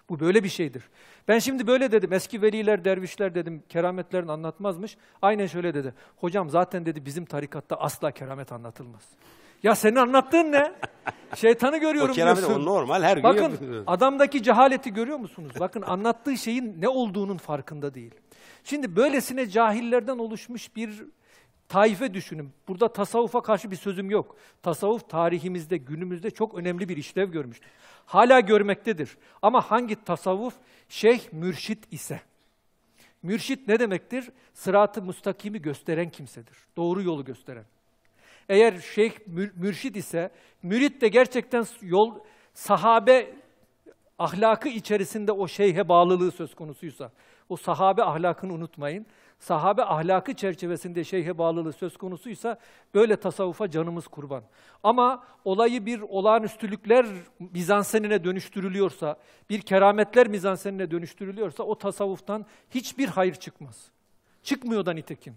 Bu böyle bir şeydir. Ben şimdi böyle dedim, eski veliler, dervişler dedim, kerametlerini anlatmazmış. Aynen şöyle dedi, hocam zaten dedi bizim tarikatta asla keramet anlatılmaz. Ya senin anlattığın ne? Şeytanı görüyorum o diyorsun. O normal her gün Bakın adamdaki cehaleti görüyor musunuz? Bakın anlattığı şeyin ne olduğunun farkında değil. Şimdi böylesine cahillerden oluşmuş bir taife düşünün. Burada tasavvufa karşı bir sözüm yok. Tasavvuf tarihimizde, günümüzde çok önemli bir işlev görmüştür. Hala görmektedir. Ama hangi tasavvuf? Şeyh mürşit ise. Mürşit ne demektir? Sırat-ı müstakimi gösteren kimsedir. Doğru yolu gösteren. Eğer şeyh mür, mürşid ise, mürit de gerçekten yol sahabe ahlakı içerisinde o şeyhe bağlılığı söz konusuysa, o sahabe ahlakını unutmayın. Sahabe ahlakı çerçevesinde şeyhe bağlılığı söz konusuysa böyle tasavvufa canımız kurban. Ama olayı bir olağanüstülükler mizansenine dönüştürülüyorsa, bir kerametler mizansenine dönüştürülüyorsa o tasavvuftan hiçbir hayır çıkmaz. Çıkmıyor da nitekim.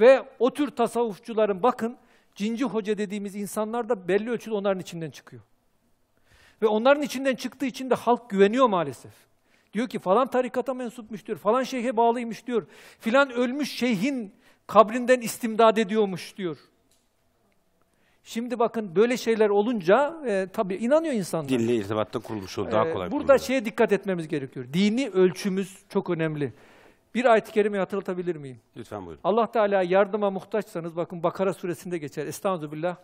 Ve o tür tasavvufçuların bakın cinci hoca dediğimiz insanlar da belli ölçüde onların içinden çıkıyor. Ve onların içinden çıktığı için de halk güveniyor maalesef. Diyor ki falan tarikata mensupmuş diyor, falan şeyhe bağlıymış diyor, filan ölmüş şeyhin kabrinden istimdad ediyormuş diyor. Şimdi bakın böyle şeyler olunca e, tabii inanıyor insanlar. Dille irtibatta kurulmuş o daha e, kolay. E, burada kurulur. şeye dikkat etmemiz gerekiyor. Dini ölçümüz çok önemli. Bir ayet-i kerimeyi hatırlatabilir miyim? Lütfen buyurun. Allah Teala yardıma muhtaçsanız bakın Bakara suresinde geçer. Estağfirullah.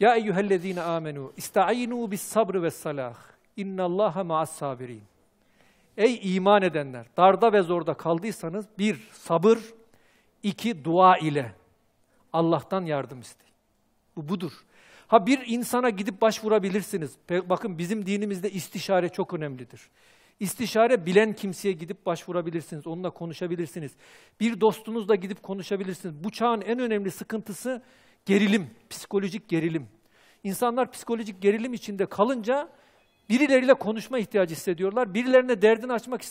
Ya eyyühellezine amenu istainu bis sabrı ve salah. İnnallaha ma'as sabirin. Ey iman edenler, darda ve zorda kaldıysanız bir sabır, iki dua ile Allah'tan yardım isteyin. Bu budur. Ha bir insana gidip başvurabilirsiniz. Bakın bizim dinimizde istişare çok önemlidir. İstişare bilen kimseye gidip başvurabilirsiniz, onunla konuşabilirsiniz. Bir dostunuzla gidip konuşabilirsiniz. Bu çağın en önemli sıkıntısı gerilim, psikolojik gerilim. İnsanlar psikolojik gerilim içinde kalınca birileriyle konuşma ihtiyacı hissediyorlar. Birilerine derdini açmak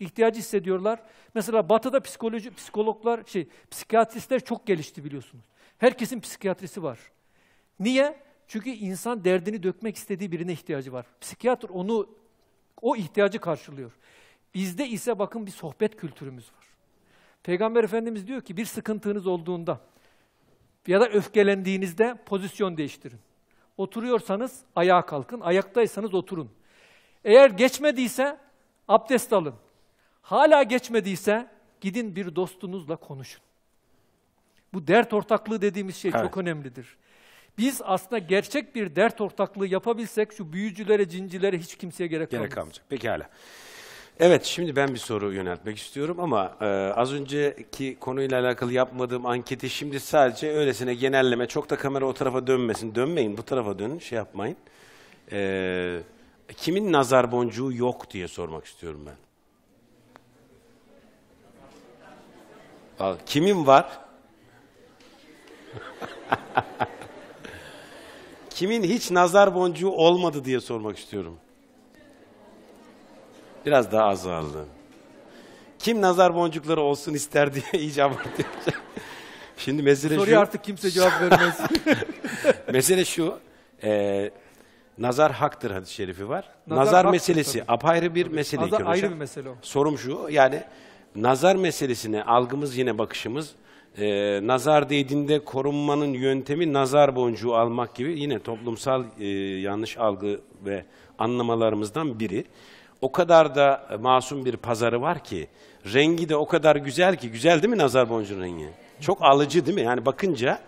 ihtiyacı hissediyorlar. Mesela Batı'da psikoloji psikologlar şey psikiyatristler çok gelişti biliyorsunuz. Herkesin psikiyatrisi var. Niye? Çünkü insan derdini dökmek istediği birine ihtiyacı var. Psikiyatr onu o ihtiyacı karşılıyor. Bizde ise bakın bir sohbet kültürümüz var. Peygamber Efendimiz diyor ki bir sıkıntınız olduğunda ya da öfkelendiğinizde pozisyon değiştirin. Oturuyorsanız ayağa kalkın, ayaktaysanız oturun. Eğer geçmediyse abdest alın. Hala geçmediyse gidin bir dostunuzla konuşun. Bu dert ortaklığı dediğimiz şey evet. çok önemlidir. Biz aslında gerçek bir dert ortaklığı yapabilsek şu büyücülere, cincilere hiç kimseye gerek, kalmayacak. kalmaz. Gerek kalmayacak. Pekala. Evet, şimdi ben bir soru yöneltmek istiyorum ama e, az önceki konuyla alakalı yapmadığım anketi şimdi sadece öylesine genelleme, çok da kamera o tarafa dönmesin. Dönmeyin, bu tarafa dönün, şey yapmayın. E, kimin nazar boncuğu yok diye sormak istiyorum ben. Kimin var? kimin hiç nazar boncuğu olmadı diye sormak istiyorum. Biraz daha azaldı. Kim nazar boncukları olsun ister diye iyice abartıyor. Şimdi mesele Soruyu şu... artık kimse cevap vermez. mesele şu, e, nazar haktır hadis-i şerifi var. Nazar, nazar haktır, meselesi tabii. apayrı bir tabii. mesele. Nazar ayrı bir mesele o. Sorum şu, yani nazar meselesine algımız yine bakışımız e, nazar değdiğinde korunmanın yöntemi nazar boncuğu almak gibi yine toplumsal e, yanlış algı ve anlamalarımızdan biri. O kadar da masum bir pazarı var ki, rengi de o kadar güzel ki, güzel değil mi nazar boncuğu rengi? Çok alıcı değil mi? Yani bakınca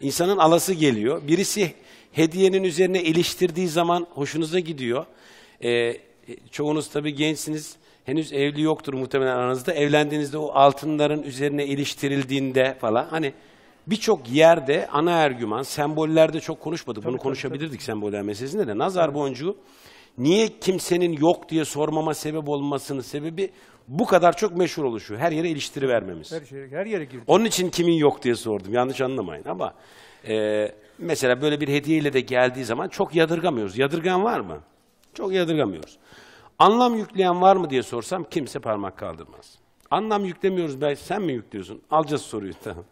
insanın alası geliyor. Birisi hediyenin üzerine eleştirdiği zaman hoşunuza gidiyor. Ee, e, çoğunuz tabii gençsiniz, henüz evli yoktur muhtemelen aranızda. Evlendiğinizde o altınların üzerine iliştirildiğinde falan hani birçok yerde ana argüman sembollerde çok konuşmadık. Tabii, Bunu tabii, konuşabilirdik tabii. semboller meselesinde de. Nazar boncuğu niye kimsenin yok diye sormama sebep olmasının sebebi bu kadar çok meşhur oluşu. Her yere iliştiri vermemiz. Her, şey, her yere girdi. Onun için kimin yok diye sordum. Yanlış anlamayın ama e, mesela böyle bir hediyeyle de geldiği zaman çok yadırgamıyoruz. Yadırgan var mı? Çok yadırgamıyoruz. Anlam yükleyen var mı diye sorsam kimse parmak kaldırmaz. Anlam yüklemiyoruz be, sen mi yüklüyorsun? Alacağız soruyu tamam.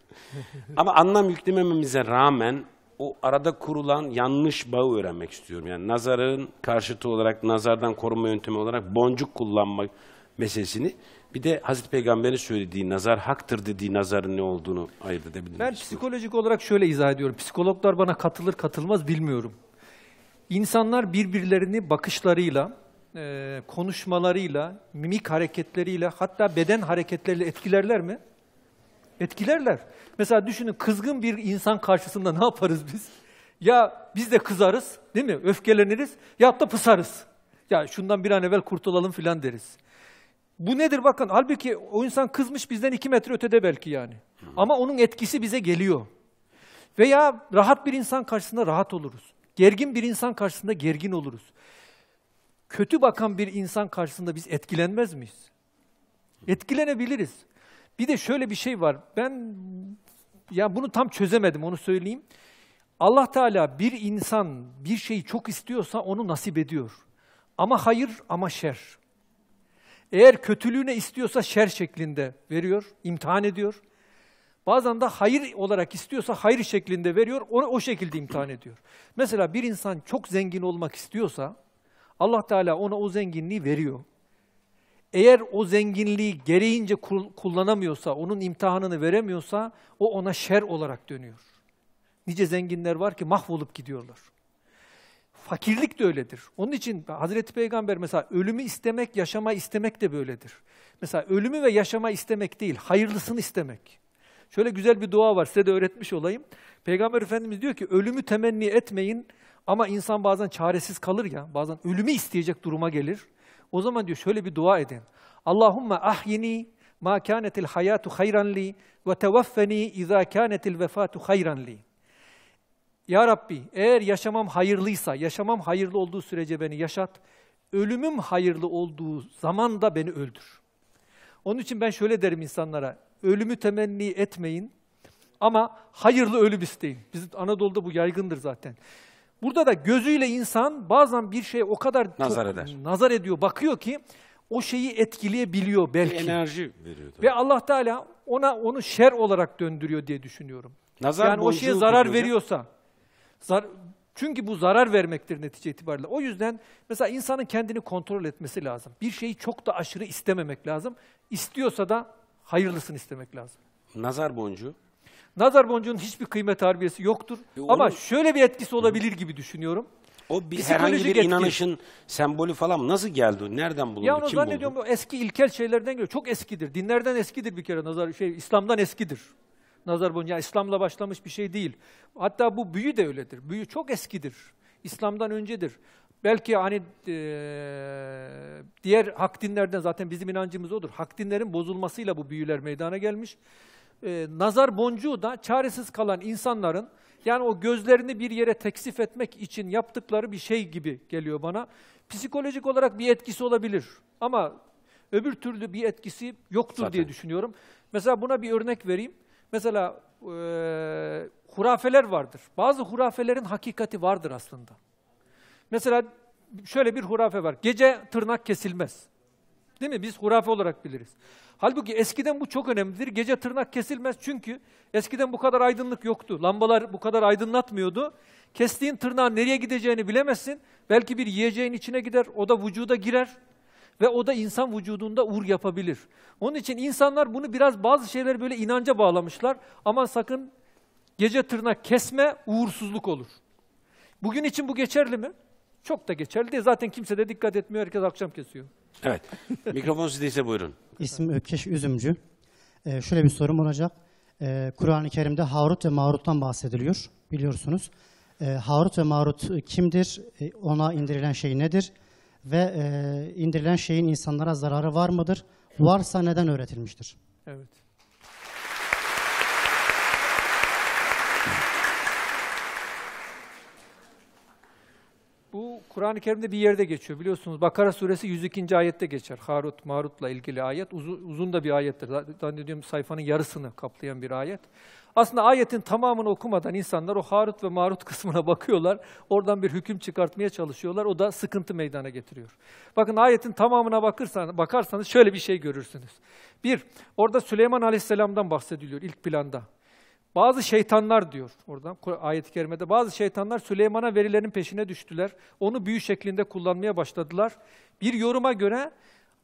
Ama anlam yüklemememize rağmen o arada kurulan yanlış bağı öğrenmek istiyorum. Yani nazarın karşıtı olarak, nazardan koruma yöntemi olarak boncuk kullanmak meselesini bir de Hazreti Peygamber'in söylediği nazar haktır dediği nazarın ne olduğunu ayırt edebiliriz. Ben psikolojik olarak şöyle izah ediyorum. Psikologlar bana katılır katılmaz bilmiyorum. İnsanlar birbirlerini bakışlarıyla, e, konuşmalarıyla, mimik hareketleriyle, hatta beden hareketleriyle etkilerler mi? Etkilerler. Mesela düşünün kızgın bir insan karşısında ne yaparız biz? Ya biz de kızarız, değil mi? Öfkeleniriz, ya da pısarız. Ya şundan bir an evvel kurtulalım filan deriz. Bu nedir bakın? Halbuki o insan kızmış bizden iki metre ötede belki yani. Ama onun etkisi bize geliyor. Veya rahat bir insan karşısında rahat oluruz. Gergin bir insan karşısında gergin oluruz kötü bakan bir insan karşısında biz etkilenmez miyiz? Etkilenebiliriz. Bir de şöyle bir şey var. Ben ya bunu tam çözemedim onu söyleyeyim. Allah Teala bir insan bir şeyi çok istiyorsa onu nasip ediyor. Ama hayır ama şer. Eğer kötülüğüne istiyorsa şer şeklinde veriyor, imtihan ediyor. Bazen de hayır olarak istiyorsa hayır şeklinde veriyor, onu o şekilde imtihan ediyor. Mesela bir insan çok zengin olmak istiyorsa Allah Teala ona o zenginliği veriyor. Eğer o zenginliği gereğince kullanamıyorsa, onun imtihanını veremiyorsa o ona şer olarak dönüyor. Nice zenginler var ki mahvolup gidiyorlar. Fakirlik de öyledir. Onun için Hazreti Peygamber mesela ölümü istemek, yaşama istemek de böyledir. Mesela ölümü ve yaşama istemek değil, hayırlısını istemek. Şöyle güzel bir dua var, size de öğretmiş olayım. Peygamber Efendimiz diyor ki, ölümü temenni etmeyin, ama insan bazen çaresiz kalır ya, bazen ölümü isteyecek duruma gelir. O zaman diyor şöyle bir dua edin. Allahumme ahyini ma kanetil hayatu hayran li ve tevaffeni iza kanetil vefatu hayran li. Ya Rabbi, eğer yaşamam hayırlıysa, yaşamam hayırlı olduğu sürece beni yaşat, ölümüm hayırlı olduğu zaman da beni öldür. Onun için ben şöyle derim insanlara, ölümü temenni etmeyin ama hayırlı ölüm isteyin. Bizim Anadolu'da bu yaygındır zaten. Burada da gözüyle insan bazen bir şeye o kadar nazar, eder. nazar ediyor, bakıyor ki o şeyi etkileyebiliyor belki. Bir enerji veriyor. Tabii. Ve Allah Teala ona onu şer olarak döndürüyor diye düşünüyorum. Nazar yani o şeye zarar veriyorsa. Zar çünkü bu zarar vermektir netice itibariyle. O yüzden mesela insanın kendini kontrol etmesi lazım. Bir şeyi çok da aşırı istememek lazım. İstiyorsa da hayırlısını istemek lazım. Nazar boncuğu Nazar boncuğunun hiçbir kıymet harbiyesi yoktur. E onu, Ama şöyle bir etkisi olabilir gibi düşünüyorum. O bir herhangi bir etki. inanışın sembolü falan nasıl geldi? Nereden bulundu? Ya onu Kim zannediyorum buldu? eski ilkel şeylerden geliyor. Çok eskidir. Dinlerden eskidir bir kere nazar şey İslam'dan eskidir. Nazar boncuğu İslam'la başlamış bir şey değil. Hatta bu büyü de öyledir. Büyü çok eskidir. İslam'dan öncedir belki hani e, diğer hak dinlerden zaten bizim inancımız odur. Hak dinlerin bozulmasıyla bu büyüler meydana gelmiş. E, nazar boncuğu da çaresiz kalan insanların yani o gözlerini bir yere teksif etmek için yaptıkları bir şey gibi geliyor bana. Psikolojik olarak bir etkisi olabilir ama öbür türlü bir etkisi yoktur Zaten. diye düşünüyorum. Mesela buna bir örnek vereyim. Mesela e, hurafeler vardır. Bazı hurafelerin hakikati vardır aslında. Mesela şöyle bir hurafe var. Gece tırnak kesilmez. Değil mi? Biz hurafe olarak biliriz. Halbuki eskiden bu çok önemlidir. Gece tırnak kesilmez çünkü eskiden bu kadar aydınlık yoktu. Lambalar bu kadar aydınlatmıyordu. Kestiğin tırnağın nereye gideceğini bilemezsin. Belki bir yiyeceğin içine gider, o da vücuda girer ve o da insan vücudunda uğur yapabilir. Onun için insanlar bunu biraz bazı şeyler böyle inanca bağlamışlar. Ama sakın gece tırnak kesme, uğursuzluk olur. Bugün için bu geçerli mi? Çok da geçerli değil. Zaten kimse de dikkat etmiyor. Herkes akşam kesiyor. Evet. Mikrofon sizdeyse buyurun. İsmim Ökeş Üzümcü. Ee, şöyle bir sorum olacak. Ee, Kur'an-ı Kerim'de Harut ve Marut'tan bahsediliyor biliyorsunuz. Ee, Harut ve Marut kimdir? Ee, ona indirilen şey nedir? Ve e, indirilen şeyin insanlara zararı var mıdır? Varsa neden öğretilmiştir? Evet. Kur'an-ı Kerim'de bir yerde geçiyor biliyorsunuz. Bakara suresi 102. ayette geçer. Harut, Marut'la ilgili ayet. Uzun, uzun da bir ayettir. Zannediyorum sayfanın yarısını kaplayan bir ayet. Aslında ayetin tamamını okumadan insanlar o Harut ve Marut kısmına bakıyorlar. Oradan bir hüküm çıkartmaya çalışıyorlar. O da sıkıntı meydana getiriyor. Bakın ayetin tamamına bakırsan, bakarsanız şöyle bir şey görürsünüz. Bir, orada Süleyman Aleyhisselam'dan bahsediliyor ilk planda. Bazı şeytanlar diyor oradan ayet-i kerimede. Bazı şeytanlar Süleyman'a verilerin peşine düştüler. Onu büyü şeklinde kullanmaya başladılar. Bir yoruma göre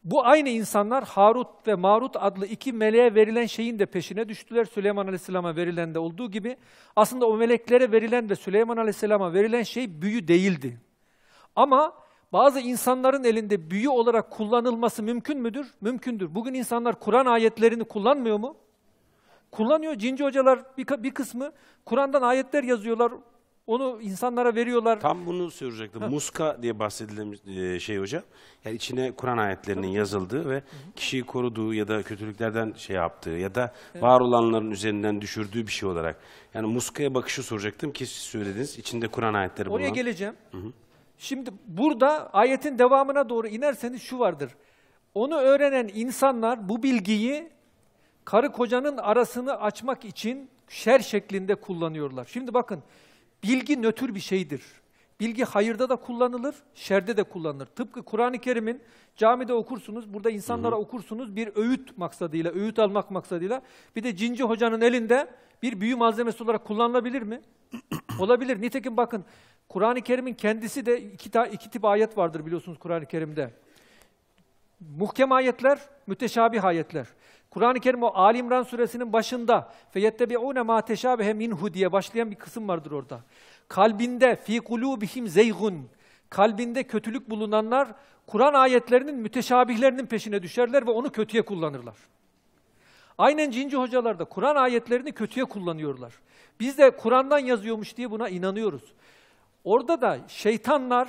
bu aynı insanlar Harut ve Marut adlı iki meleğe verilen şeyin de peşine düştüler. Süleyman Aleyhisselam'a verilen de olduğu gibi aslında o meleklere verilen de Süleyman Aleyhisselam'a verilen şey büyü değildi. Ama bazı insanların elinde büyü olarak kullanılması mümkün müdür? Mümkündür. Bugün insanlar Kur'an ayetlerini kullanmıyor mu? kullanıyor. Cinci hocalar bir, bir kısmı Kur'an'dan ayetler yazıyorlar. Onu insanlara veriyorlar. Tam bunu söyleyecektim. Ha. Muska diye bahsedilen e, şey hoca. Yani içine Kur'an ayetlerinin yazıldığı ve kişiyi koruduğu ya da kötülüklerden şey yaptığı ya da var olanların üzerinden düşürdüğü bir şey olarak. Yani muskaya bakışı soracaktım ki siz söylediniz. İçinde Kur'an ayetleri bulunan. Oraya geleceğim. Hı -hı. Şimdi burada ayetin devamına doğru inerseniz şu vardır. Onu öğrenen insanlar bu bilgiyi karı kocanın arasını açmak için şer şeklinde kullanıyorlar. Şimdi bakın, bilgi nötr bir şeydir. Bilgi hayırda da kullanılır, şerde de kullanılır. Tıpkı Kur'an-ı Kerim'in camide okursunuz, burada insanlara Hı-hı. okursunuz bir öğüt maksadıyla, öğüt almak maksadıyla. Bir de cinci hocanın elinde bir büyü malzemesi olarak kullanılabilir mi? Olabilir. Nitekim bakın Kur'an-ı Kerim'in kendisi de iki, ta, iki tip ayet vardır biliyorsunuz Kur'an-ı Kerim'de. Muhkem ayetler, müteşabih ayetler. Kur'an-ı Kerim o Ali İmran suresinin başında feyettebiûne mâ teşâbehe minhu diye başlayan bir kısım vardır orada. Kalbinde fi kulûbihim zeygun kalbinde kötülük bulunanlar Kur'an ayetlerinin müteşabihlerinin peşine düşerler ve onu kötüye kullanırlar. Aynen cinci hocalar da Kur'an ayetlerini kötüye kullanıyorlar. Biz de Kur'an'dan yazıyormuş diye buna inanıyoruz. Orada da şeytanlar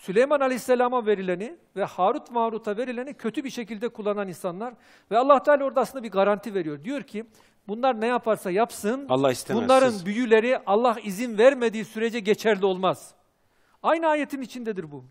Süleyman Aleyhisselam'a verileni ve Harut Marut'a verileni kötü bir şekilde kullanan insanlar ve Allah Teala orada aslında bir garanti veriyor. Diyor ki bunlar ne yaparsa yapsın Allah bunların büyüleri Allah izin vermediği sürece geçerli olmaz. Aynı ayetin içindedir bu.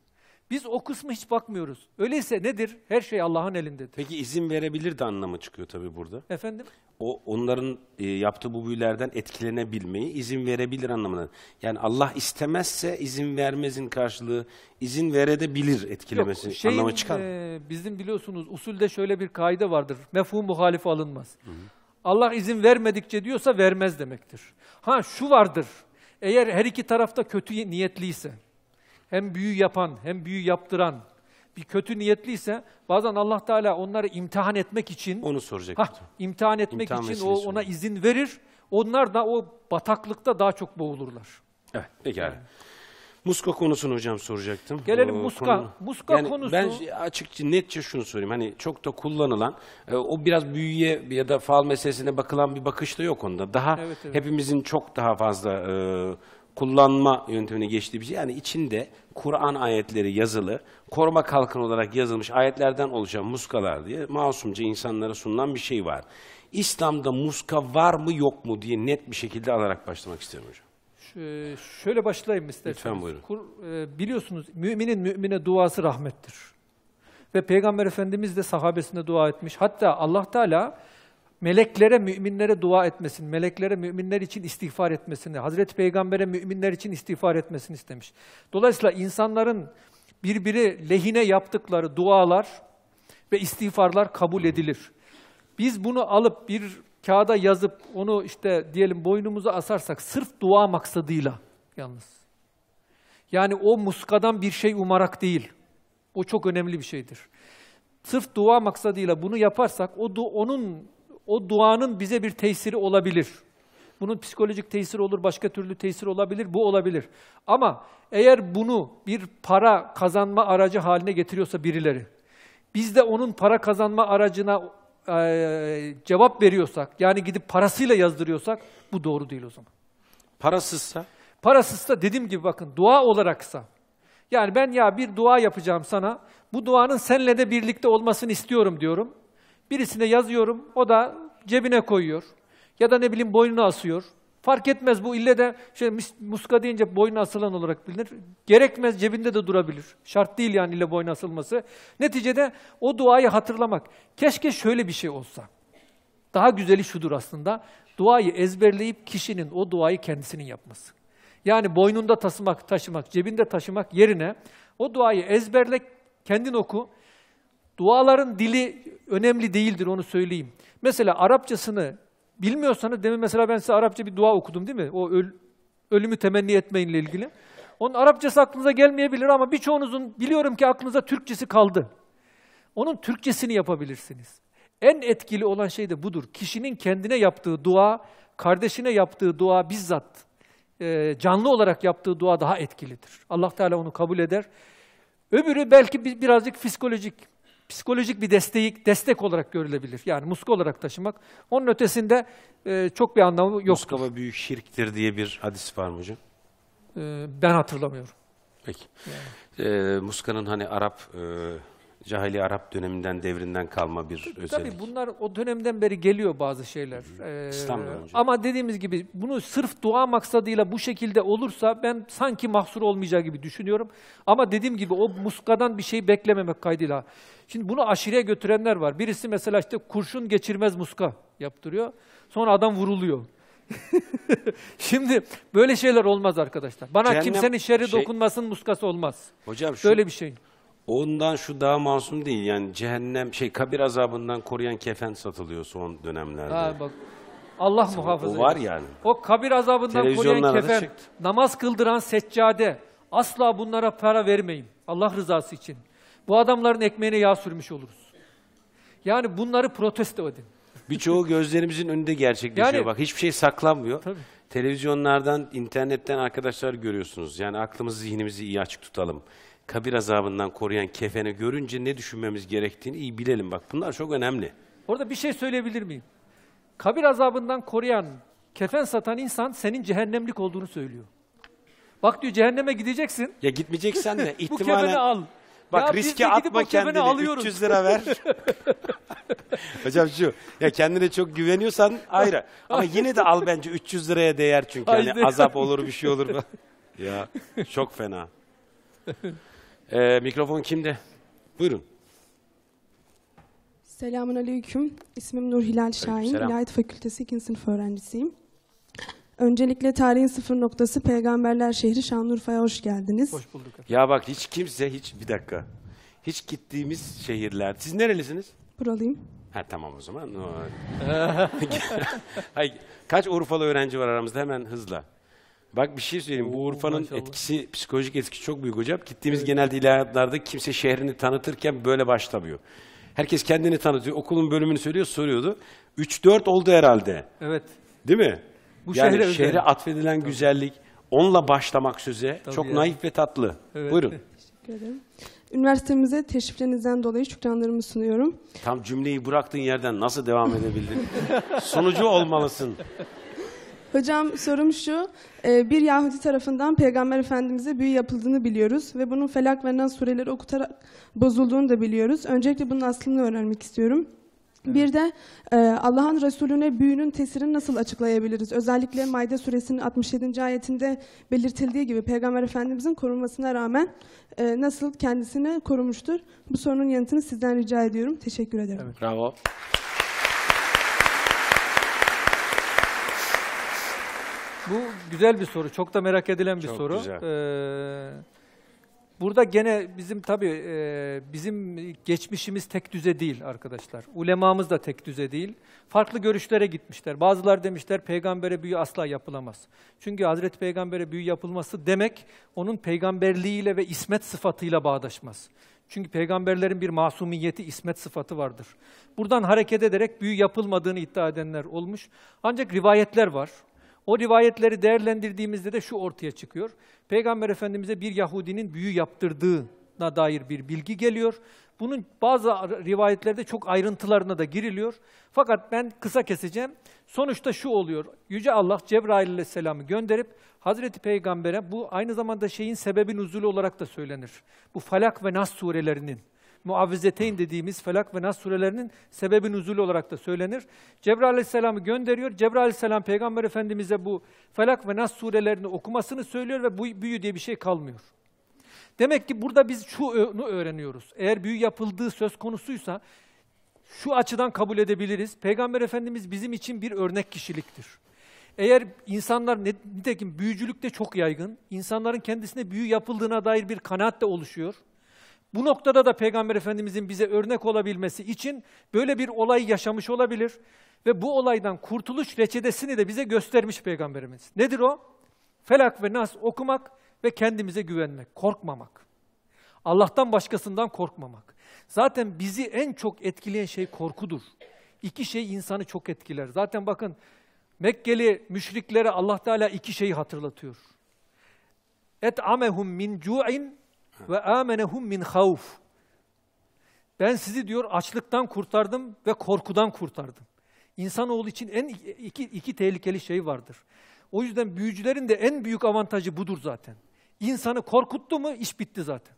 Biz o kısmı hiç bakmıyoruz. Öyleyse nedir? Her şey Allah'ın elindedir. Peki izin verebilir de anlamı çıkıyor tabii burada. Efendim? O onların e, yaptığı bu büyülerden etkilenebilmeyi izin verebilir anlamına. Yani Allah istemezse izin vermezin karşılığı izin verebilir etkilemesi Yok, şeyin, anlamı çıkar. E, bizim biliyorsunuz usulde şöyle bir kaide vardır. Mefhum muhalife alınmaz. Hı hı. Allah izin vermedikçe diyorsa vermez demektir. Ha şu vardır. Eğer her iki tarafta kötü niyetliyse, hem büyü yapan hem büyü yaptıran bir kötü niyetliyse bazen Allah Teala onları imtihan etmek için onu soracak. Hah, imtihan etmek imtihan için o ona soracak. izin verir. Onlar da o bataklıkta daha çok boğulurlar. Evet, peki yani. Muska konusunu hocam soracaktım. Gelelim o, muska. Konu... Muska yani konusu. Ben açıkça netçe şunu sorayım. Hani çok da kullanılan, e, o biraz büyüye ya da faal meselesine bakılan bir bakış da yok onda. Daha evet, evet. hepimizin çok daha fazla e, kullanma yöntemine geçtiği bir şey. Yani içinde Kur'an ayetleri yazılı, koruma kalkan olarak yazılmış ayetlerden oluşan muskalar diye masumca insanlara sunulan bir şey var. İslam'da muska var mı yok mu diye net bir şekilde alarak başlamak istiyorum hocam. şöyle başlayayım isterseniz. Lütfen buyurun. Kur, e, biliyorsunuz müminin mümine duası rahmettir. Ve Peygamber Efendimiz de sahabesine dua etmiş. Hatta Allah Teala meleklere, müminlere dua etmesini, meleklere, müminler için istiğfar etmesini, Hazreti Peygamber'e müminler için istiğfar etmesini istemiş. Dolayısıyla insanların birbiri lehine yaptıkları dualar ve istiğfarlar kabul edilir. Biz bunu alıp bir kağıda yazıp onu işte diyelim boynumuza asarsak sırf dua maksadıyla yalnız. Yani o muskadan bir şey umarak değil. O çok önemli bir şeydir. Sırf dua maksadıyla bunu yaparsak o onun o duanın bize bir tesiri olabilir. Bunun psikolojik tesiri olur, başka türlü tesir olabilir, bu olabilir. Ama eğer bunu bir para kazanma aracı haline getiriyorsa birileri, biz de onun para kazanma aracına e, cevap veriyorsak, yani gidip parasıyla yazdırıyorsak, bu doğru değil o zaman. Parasızsa? Parasızsa dediğim gibi bakın, dua olaraksa, yani ben ya bir dua yapacağım sana, bu duanın seninle de birlikte olmasını istiyorum diyorum. Birisine yazıyorum, o da cebine koyuyor. Ya da ne bileyim boynuna asıyor. Fark etmez bu ille de şey, muska deyince boyna asılan olarak bilinir. Gerekmez cebinde de durabilir. Şart değil yani ile boyna asılması. Neticede o duayı hatırlamak. Keşke şöyle bir şey olsa. Daha güzeli şudur aslında. Duayı ezberleyip kişinin o duayı kendisinin yapması. Yani boynunda taşımak, taşımak, cebinde taşımak yerine o duayı ezberle, kendin oku. Duaların dili önemli değildir onu söyleyeyim. Mesela Arapçasını bilmiyorsanız demin mesela ben size Arapça bir dua okudum değil mi? O öl, ölümü temenni etmeyinle ilgili. Onun Arapçası aklınıza gelmeyebilir ama birçoğunuzun biliyorum ki aklınıza Türkçesi kaldı. Onun Türkçesini yapabilirsiniz. En etkili olan şey de budur. Kişinin kendine yaptığı dua, kardeşine yaptığı dua bizzat e, canlı olarak yaptığı dua daha etkilidir. Allah Teala onu kabul eder. Öbürü belki birazcık psikolojik psikolojik bir destek, destek olarak görülebilir. Yani muska olarak taşımak. Onun ötesinde e, çok bir anlamı yok. Muskava büyük şirktir diye bir hadis var mı hocam? E, ben hatırlamıyorum. Peki. Yani. E, muskanın hani Arap e, Cahili Arap döneminden, devrinden kalma bir özellik. Tabii bunlar o dönemden beri geliyor bazı şeyler. Ee, İslam'dan Ama dediğimiz gibi bunu sırf dua maksadıyla bu şekilde olursa ben sanki mahsur olmayacağı gibi düşünüyorum. Ama dediğim gibi o muskadan bir şey beklememek kaydıyla. Şimdi bunu aşireye götürenler var. Birisi mesela işte kurşun geçirmez muska yaptırıyor. Sonra adam vuruluyor. Şimdi böyle şeyler olmaz arkadaşlar. Bana Cehennem, kimsenin şerri şey, dokunmasın muskası olmaz. Hocam şu, böyle bir şey. Ondan şu daha masum değil yani cehennem şey kabir azabından koruyan kefen satılıyor son dönemlerde. Ha, bak. Allah Sen, muhafaza O var yani. O kabir azabından koruyan kefen, namaz kıldıran seccade. Asla bunlara para vermeyin. Allah rızası için. Bu adamların ekmeğine yağ sürmüş oluruz. Yani bunları protesto edin. Birçoğu gözlerimizin önünde gerçekleşiyor. Yani, Bak hiçbir şey saklanmıyor. Tabii. Televizyonlardan, internetten arkadaşlar görüyorsunuz. Yani aklımızı, zihnimizi iyi açık tutalım kabir azabından koruyan kefeni görünce ne düşünmemiz gerektiğini iyi bilelim. Bak bunlar çok önemli. Orada bir şey söyleyebilir miyim? Kabir azabından koruyan, kefen satan insan senin cehennemlik olduğunu söylüyor. Bak diyor cehenneme gideceksin. Ya gitmeyeceksen de ihtimalen... Bu kefeni al. Bak ya riske atma kendini. Alıyoruz. 300 lira ver. Hocam şu, ya kendine çok güveniyorsan ayrı. Ama yine de al bence 300 liraya değer çünkü. Hani azap olur bir şey olur. ya çok fena. Ee, mikrofon kimde? Buyurun. Selamun Aleyküm. İsmim Nur Hilal Şahin. Selam. İlahiyat Fakültesi 2. sınıf öğrencisiyim. Öncelikle tarihin sıfır noktası Peygamberler Şehri Şanlıurfa'ya hoş geldiniz. Hoş bulduk. Ya bak hiç kimse hiç bir dakika. Hiç gittiğimiz şehirler. Siz nerelisiniz? Buralıyım. Ha tamam o zaman. Hayır, Kaç Urfalı öğrenci var aramızda hemen hızla. Bak bir şey söyleyeyim. Bu Urfa'nın etkisi, psikolojik etkisi çok büyük hocam. Gittiğimiz genelde ilahiyatlarda kimse şehrini tanıtırken böyle başlamıyor. Herkes kendini tanıtıyor. Okulun bölümünü söylüyor, soruyordu. 3-4 oldu herhalde. Evet. Değil mi? Bu yani şehre, şehre atfedilen Tabii. güzellik, onunla başlamak söze Tabii çok yani. naif ve tatlı. Evet. Buyurun. Teşekkür ederim. Üniversitemize teşriflerinizden dolayı şükranlarımı sunuyorum. Tam cümleyi bıraktığın yerden nasıl devam edebildin? Sonucu olmalısın. Hocam sorum şu, e, bir Yahudi tarafından Peygamber Efendimiz'e büyü yapıldığını biliyoruz ve bunun Felak ve sureleri okutarak bozulduğunu da biliyoruz. Öncelikle bunun aslını öğrenmek istiyorum. Evet. Bir de e, Allah'ın Resulüne büyünün tesirini nasıl açıklayabiliriz? Özellikle Maide suresinin 67. ayetinde belirtildiği gibi Peygamber Efendimizin korunmasına rağmen e, nasıl kendisini korumuştur? Bu sorunun yanıtını sizden rica ediyorum. Teşekkür ederim. Evet, bravo. Bu güzel bir soru. Çok da merak edilen bir Çok soru. Güzel. Ee, burada gene bizim tabii e, bizim geçmişimiz tek düze değil arkadaşlar. Ulemamız da tek düze değil. Farklı görüşlere gitmişler. Bazılar demişler peygambere büyü asla yapılamaz. Çünkü Hazreti Peygamber'e büyü yapılması demek onun peygamberliğiyle ve ismet sıfatıyla bağdaşmaz. Çünkü peygamberlerin bir masumiyeti, ismet sıfatı vardır. Buradan hareket ederek büyü yapılmadığını iddia edenler olmuş. Ancak rivayetler var. O rivayetleri değerlendirdiğimizde de şu ortaya çıkıyor. Peygamber Efendimiz'e bir Yahudinin büyü yaptırdığına dair bir bilgi geliyor. Bunun bazı rivayetlerde çok ayrıntılarına da giriliyor. Fakat ben kısa keseceğim. Sonuçta şu oluyor. Yüce Allah Cebrail aleyhisselamı gönderip Hazreti Peygamber'e bu aynı zamanda şeyin sebebin nüzulü olarak da söylenir. Bu Falak ve Nas surelerinin muavvizeteyn dediğimiz Felak ve Nas surelerinin sebebi nüzulü olarak da söylenir. Cebrail aleyhisselamı gönderiyor. Cebrail aleyhisselam Peygamber Efendimiz'e bu Felak ve Nas surelerini okumasını söylüyor ve bu büyü diye bir şey kalmıyor. Demek ki burada biz şunu öğreniyoruz. Eğer büyü yapıldığı söz konusuysa şu açıdan kabul edebiliriz. Peygamber Efendimiz bizim için bir örnek kişiliktir. Eğer insanlar nitekim büyücülük de çok yaygın, insanların kendisine büyü yapıldığına dair bir kanaat da oluşuyor. Bu noktada da Peygamber Efendimizin bize örnek olabilmesi için böyle bir olay yaşamış olabilir ve bu olaydan kurtuluş reçetesini de bize göstermiş Peygamberimiz. Nedir o? Felak ve nas okumak ve kendimize güvenmek, korkmamak. Allah'tan başkasından korkmamak. Zaten bizi en çok etkileyen şey korkudur. İki şey insanı çok etkiler. Zaten bakın Mekkeli müşriklere Allah Teala iki şeyi hatırlatıyor. Et amehum min cu'in ve amenehum min havf. Ben sizi diyor açlıktan kurtardım ve korkudan kurtardım. İnsanoğlu için en iki, iki tehlikeli şey vardır. O yüzden büyücülerin de en büyük avantajı budur zaten. İnsanı korkuttu mu iş bitti zaten.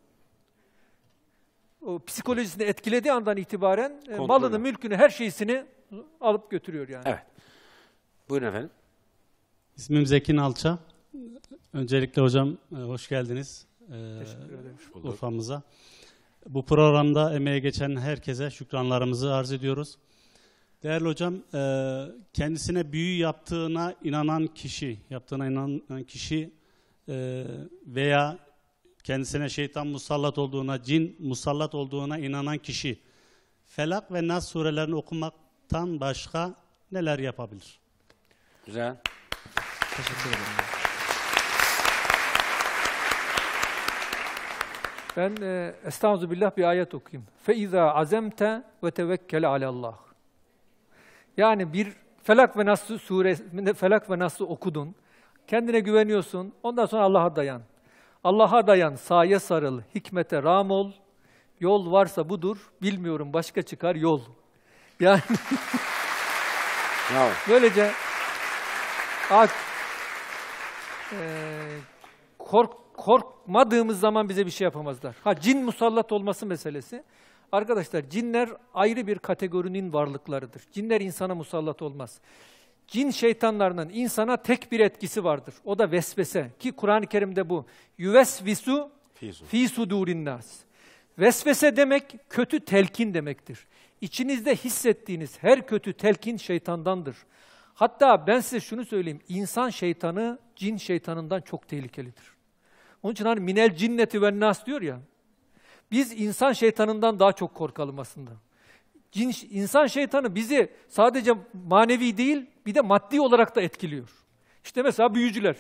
O psikolojisini etkilediği andan itibaren e, Kontrolü. malını, mülkünü, her şeysini alıp götürüyor yani. Evet. Buyurun efendim. İsmim Zekin Alça. Öncelikle hocam e, hoş geldiniz e, Urfa'mıza. Bu programda emeğe geçen herkese şükranlarımızı arz ediyoruz. Değerli hocam, e, kendisine büyü yaptığına inanan kişi, yaptığına inanan kişi e, veya kendisine şeytan musallat olduğuna, cin musallat olduğuna inanan kişi, Felak ve Nas surelerini okumaktan başka neler yapabilir? Güzel. Teşekkür ederim. Ben e, estağzu bir ayet okuyayım. Fe iza azemte ve tevekkel Allah. Yani bir Felak ve Nas'ı sure Felak ve Nas'ı okudun. Kendine güveniyorsun. Ondan sonra Allah'a dayan. Allah'a dayan, saye sarıl, hikmete ram ol. Yol varsa budur. Bilmiyorum başka çıkar yol. Yani böylece ak, e, kork korkmadığımız zaman bize bir şey yapamazlar. Ha cin musallat olması meselesi. Arkadaşlar cinler ayrı bir kategorinin varlıklarıdır. Cinler insana musallat olmaz. Cin şeytanlarının insana tek bir etkisi vardır. O da vesvese ki Kur'an-ı Kerim'de bu. Yüves visu fi sudurin nas. Vesvese demek kötü telkin demektir. İçinizde hissettiğiniz her kötü telkin şeytandandır. Hatta ben size şunu söyleyeyim. İnsan şeytanı cin şeytanından çok tehlikelidir. Onun için hani minel cinneti ve nas diyor ya. Biz insan şeytanından daha çok korkalım aslında. Cin, insan şeytanı bizi sadece manevi değil, bir de maddi olarak da etkiliyor. İşte mesela büyücüler.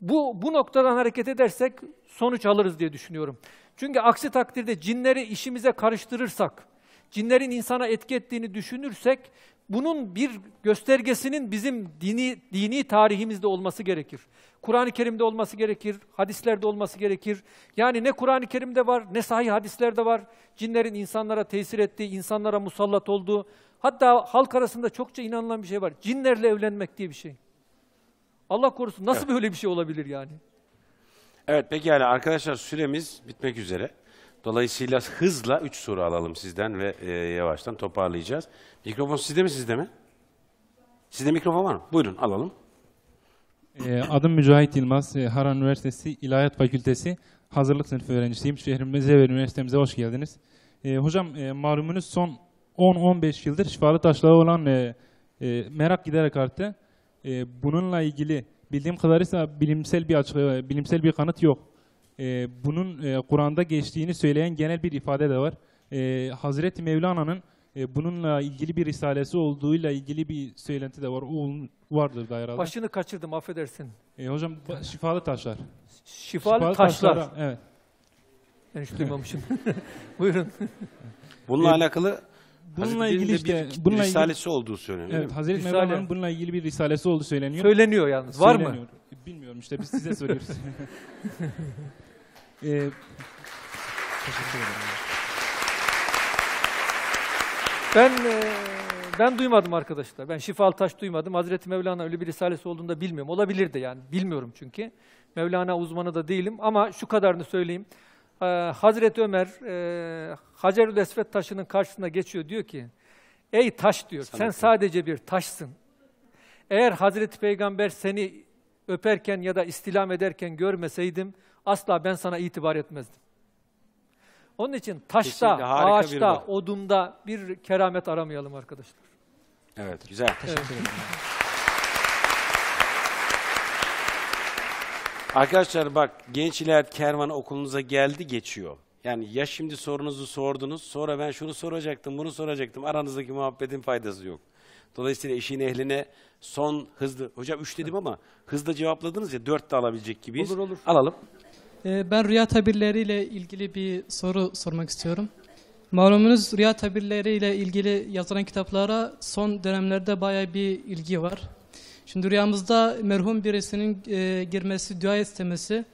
Bu, bu noktadan hareket edersek sonuç alırız diye düşünüyorum. Çünkü aksi takdirde cinleri işimize karıştırırsak, cinlerin insana etki ettiğini düşünürsek, bunun bir göstergesinin bizim dini, dini tarihimizde olması gerekir. Kur'an-ı Kerim'de olması gerekir, hadislerde olması gerekir. Yani ne Kur'an-ı Kerim'de var, ne sahih hadislerde var. Cinlerin insanlara tesir ettiği, insanlara musallat olduğu. Hatta halk arasında çokça inanılan bir şey var. Cinlerle evlenmek diye bir şey. Allah korusun nasıl evet. böyle bir şey olabilir yani? Evet peki yani arkadaşlar süremiz bitmek üzere. Dolayısıyla hızla 3 soru alalım sizden ve e, yavaştan toparlayacağız. Mikrofon sizde mi sizde mi? Sizde mikrofon var mı? Buyurun alalım. Ee, adım Mücahit Yılmaz, ee, Haran Üniversitesi İlahiyat Fakültesi hazırlık sınıfı öğrencisiyim. Şehrimize ve üniversitemize hoş geldiniz. Ee, hocam e, malumunuz son 10-15 yıldır şifalı taşları olan e, e, merak giderek arttı. E, bununla ilgili bildiğim kadarıyla bilimsel bir açık, bilimsel bir kanıt yok. bunun Kur'an'da geçtiğini söyleyen genel bir ifade de var. Hazreti Mevlana'nın e, bununla ilgili bir risalesi olduğuyla ilgili bir söylenti de var. O vardır da herhalde. Başını kaçırdım affedersin. E, hocam şifalı taşlar. Şifalı, şifalı taşlar. taşlar. Evet. Ben hiç duymamışım. Buyurun. Bununla e, alakalı Bununla Hazreti ilgili işte bir, bununla risalesi ilgili, olduğu söyleniyor. Evet, Hazreti Risale. Mevlana'nın bununla ilgili bir risalesi olduğu söyleniyor. Söyleniyor yalnız. Var söyleniyor. mı? E, bilmiyorum işte biz size söylüyoruz. ee, teşekkür ederim. Ben e, ben duymadım arkadaşlar. Ben şifal taş duymadım. Hazreti Mevlana öyle bir risalesi olduğunda bilmiyorum. Olabilir de yani. Bilmiyorum çünkü. Mevlana uzmanı da değilim ama şu kadarını söyleyeyim. Ee, Hazreti Ömer e, Hacerül Esved taşının karşısına geçiyor diyor ki Ey taş diyor. Sen, sen sadece bir taşsın. Eğer Hazreti Peygamber seni öperken ya da istilam ederken görmeseydim asla ben sana itibar etmezdim. Onun için taşta, Kesinlikle harika bir ağaçta, bak. odunda bir keramet aramayalım arkadaşlar. Evet, güzel. Teşekkür ederim. Arkadaşlar bak gençler kervan okulunuza geldi geçiyor. Yani ya şimdi sorunuzu sordunuz sonra ben şunu soracaktım bunu soracaktım aranızdaki muhabbetin faydası yok. Dolayısıyla işin ehline son hızlı hocam üç dedim ama hızlı cevapladınız ya dört de alabilecek gibiyiz. Olur olur. Alalım. Ee, ben rüya tabirleriyle ilgili bir soru sormak istiyorum. Malumunuz rüya tabirleriyle ilgili yazılan kitaplara son dönemlerde bayağı bir ilgi var. Şimdi rüyamızda merhum birisinin e, girmesi, dua istemesi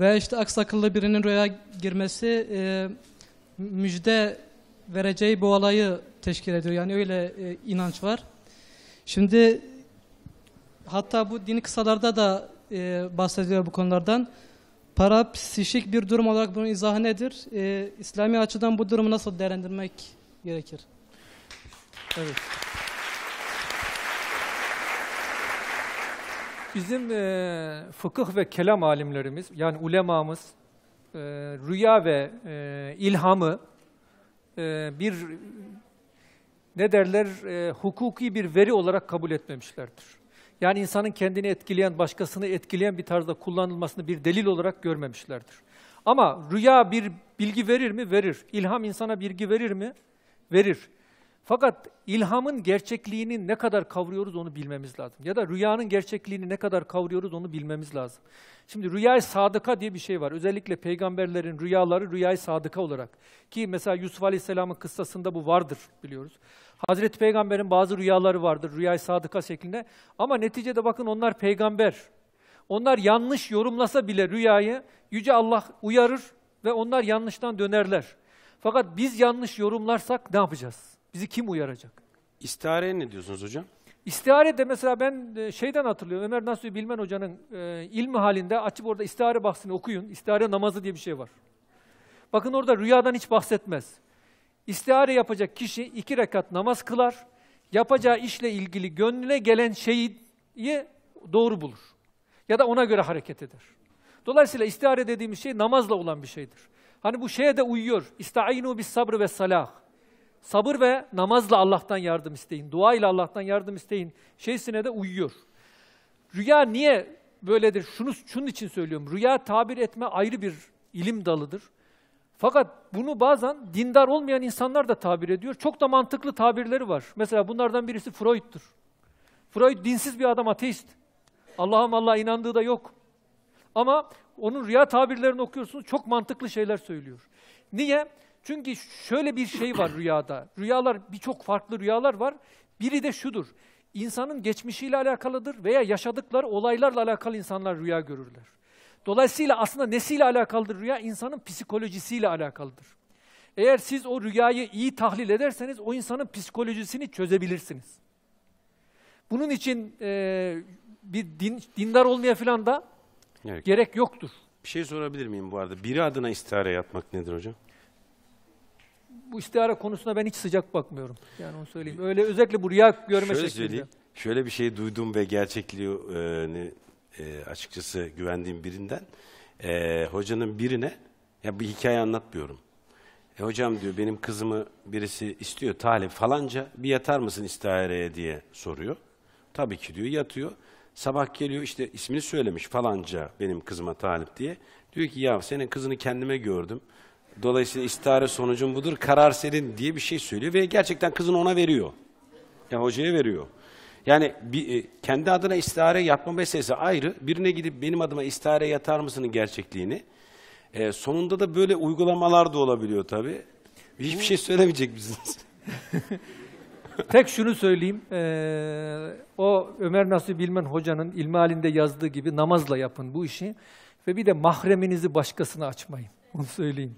veya işte aksakallı birinin rüya girmesi e, müjde vereceği bu olayı teşkil ediyor. Yani öyle e, inanç var. Şimdi hatta bu dini kısalarda da e, bahsediyor bu konulardan parapsişik bir durum olarak bunun izahı nedir? Ee, İslami açıdan bu durumu nasıl değerlendirmek gerekir? Evet. Bizim e, fıkıh ve kelam alimlerimiz, yani ulemamız, e, rüya ve e, ilhamı e, bir, ne derler, e, hukuki bir veri olarak kabul etmemişlerdir. Yani insanın kendini etkileyen, başkasını etkileyen bir tarzda kullanılmasını bir delil olarak görmemişlerdir. Ama rüya bir bilgi verir mi? Verir. İlham insana bilgi verir mi? Verir. Fakat ilhamın gerçekliğini ne kadar kavruyoruz onu bilmemiz lazım. Ya da rüyanın gerçekliğini ne kadar kavruyoruz onu bilmemiz lazım. Şimdi rüyay sadıka diye bir şey var. Özellikle peygamberlerin rüyaları rüyay sadıka olarak. Ki mesela Yusuf Aleyhisselam'ın kıssasında bu vardır biliyoruz. Hazreti Peygamber'in bazı rüyaları vardır rüyay sadıka şeklinde. Ama neticede bakın onlar peygamber. Onlar yanlış yorumlasa bile rüyayı Yüce Allah uyarır ve onlar yanlıştan dönerler. Fakat biz yanlış yorumlarsak ne yapacağız? Bizi kim uyaracak? İstihare ne diyorsunuz hocam? İstihare de mesela ben e, şeyden hatırlıyorum, Ömer Nasuhi Bilmen Hoca'nın e, ilmi halinde açıp orada istihare bahsini okuyun. İstihare namazı diye bir şey var. Bakın orada rüyadan hiç bahsetmez. İstihare yapacak kişi iki rekat namaz kılar, yapacağı işle ilgili gönlüne gelen şeyi doğru bulur. Ya da ona göre hareket eder. Dolayısıyla istihare dediğimiz şey namazla olan bir şeydir. Hani bu şeye de uyuyor. İsta'inu bis sabrı ve salah. Sabır ve namazla Allah'tan yardım isteyin, dua ile Allah'tan yardım isteyin şeysine de uyuyor. Rüya niye böyledir? Şunu şunun için söylüyorum. Rüya tabir etme ayrı bir ilim dalıdır. Fakat bunu bazen dindar olmayan insanlar da tabir ediyor. Çok da mantıklı tabirleri var. Mesela bunlardan birisi Freud'tur. Freud dinsiz bir adam, ateist. Allah'a Allah inandığı da yok. Ama onun rüya tabirlerini okuyorsunuz, çok mantıklı şeyler söylüyor. Niye? Çünkü şöyle bir şey var rüyada. Rüyalar, birçok farklı rüyalar var. Biri de şudur. İnsanın geçmişiyle alakalıdır veya yaşadıkları olaylarla alakalı insanlar rüya görürler. Dolayısıyla aslında nesiyle alakalıdır rüya? İnsanın psikolojisiyle alakalıdır. Eğer siz o rüyayı iyi tahlil ederseniz o insanın psikolojisini çözebilirsiniz. Bunun için e, bir din, dindar olmaya falan da evet. gerek yoktur. Bir şey sorabilir miyim bu arada? Biri adına istihare yapmak nedir hocam? bu istihara konusuna ben hiç sıcak bakmıyorum. Yani onu söyleyeyim. Öyle özellikle bu rüya görme şöyle şeklinde. Söyleyeyim. Şöyle bir şey duydum ve gerçekliğini e, açıkçası güvendiğim birinden. E, hocanın birine, ya bir hikaye anlatmıyorum. E hocam diyor benim kızımı birisi istiyor talip falanca bir yatar mısın istihareye diye soruyor. Tabii ki diyor yatıyor. Sabah geliyor işte ismini söylemiş falanca benim kızıma talip diye. Diyor ki ya senin kızını kendime gördüm. Dolayısıyla istihare sonucun budur. Karar senin diye bir şey söylüyor ve gerçekten kızın ona veriyor. Ya hocaya veriyor. Yani bir, e, kendi adına istihare yapma meselesi ayrı. Birine gidip benim adıma istihare yatar mısının gerçekliğini. E, sonunda da böyle uygulamalar da olabiliyor tabii. Hiçbir şey söylemeyecek misiniz? Tek şunu söyleyeyim. Ee, o Ömer Nasuh Bilmen hocanın ilmihalinde yazdığı gibi namazla yapın bu işi. Ve bir de mahreminizi başkasına açmayın. Onu söyleyeyim.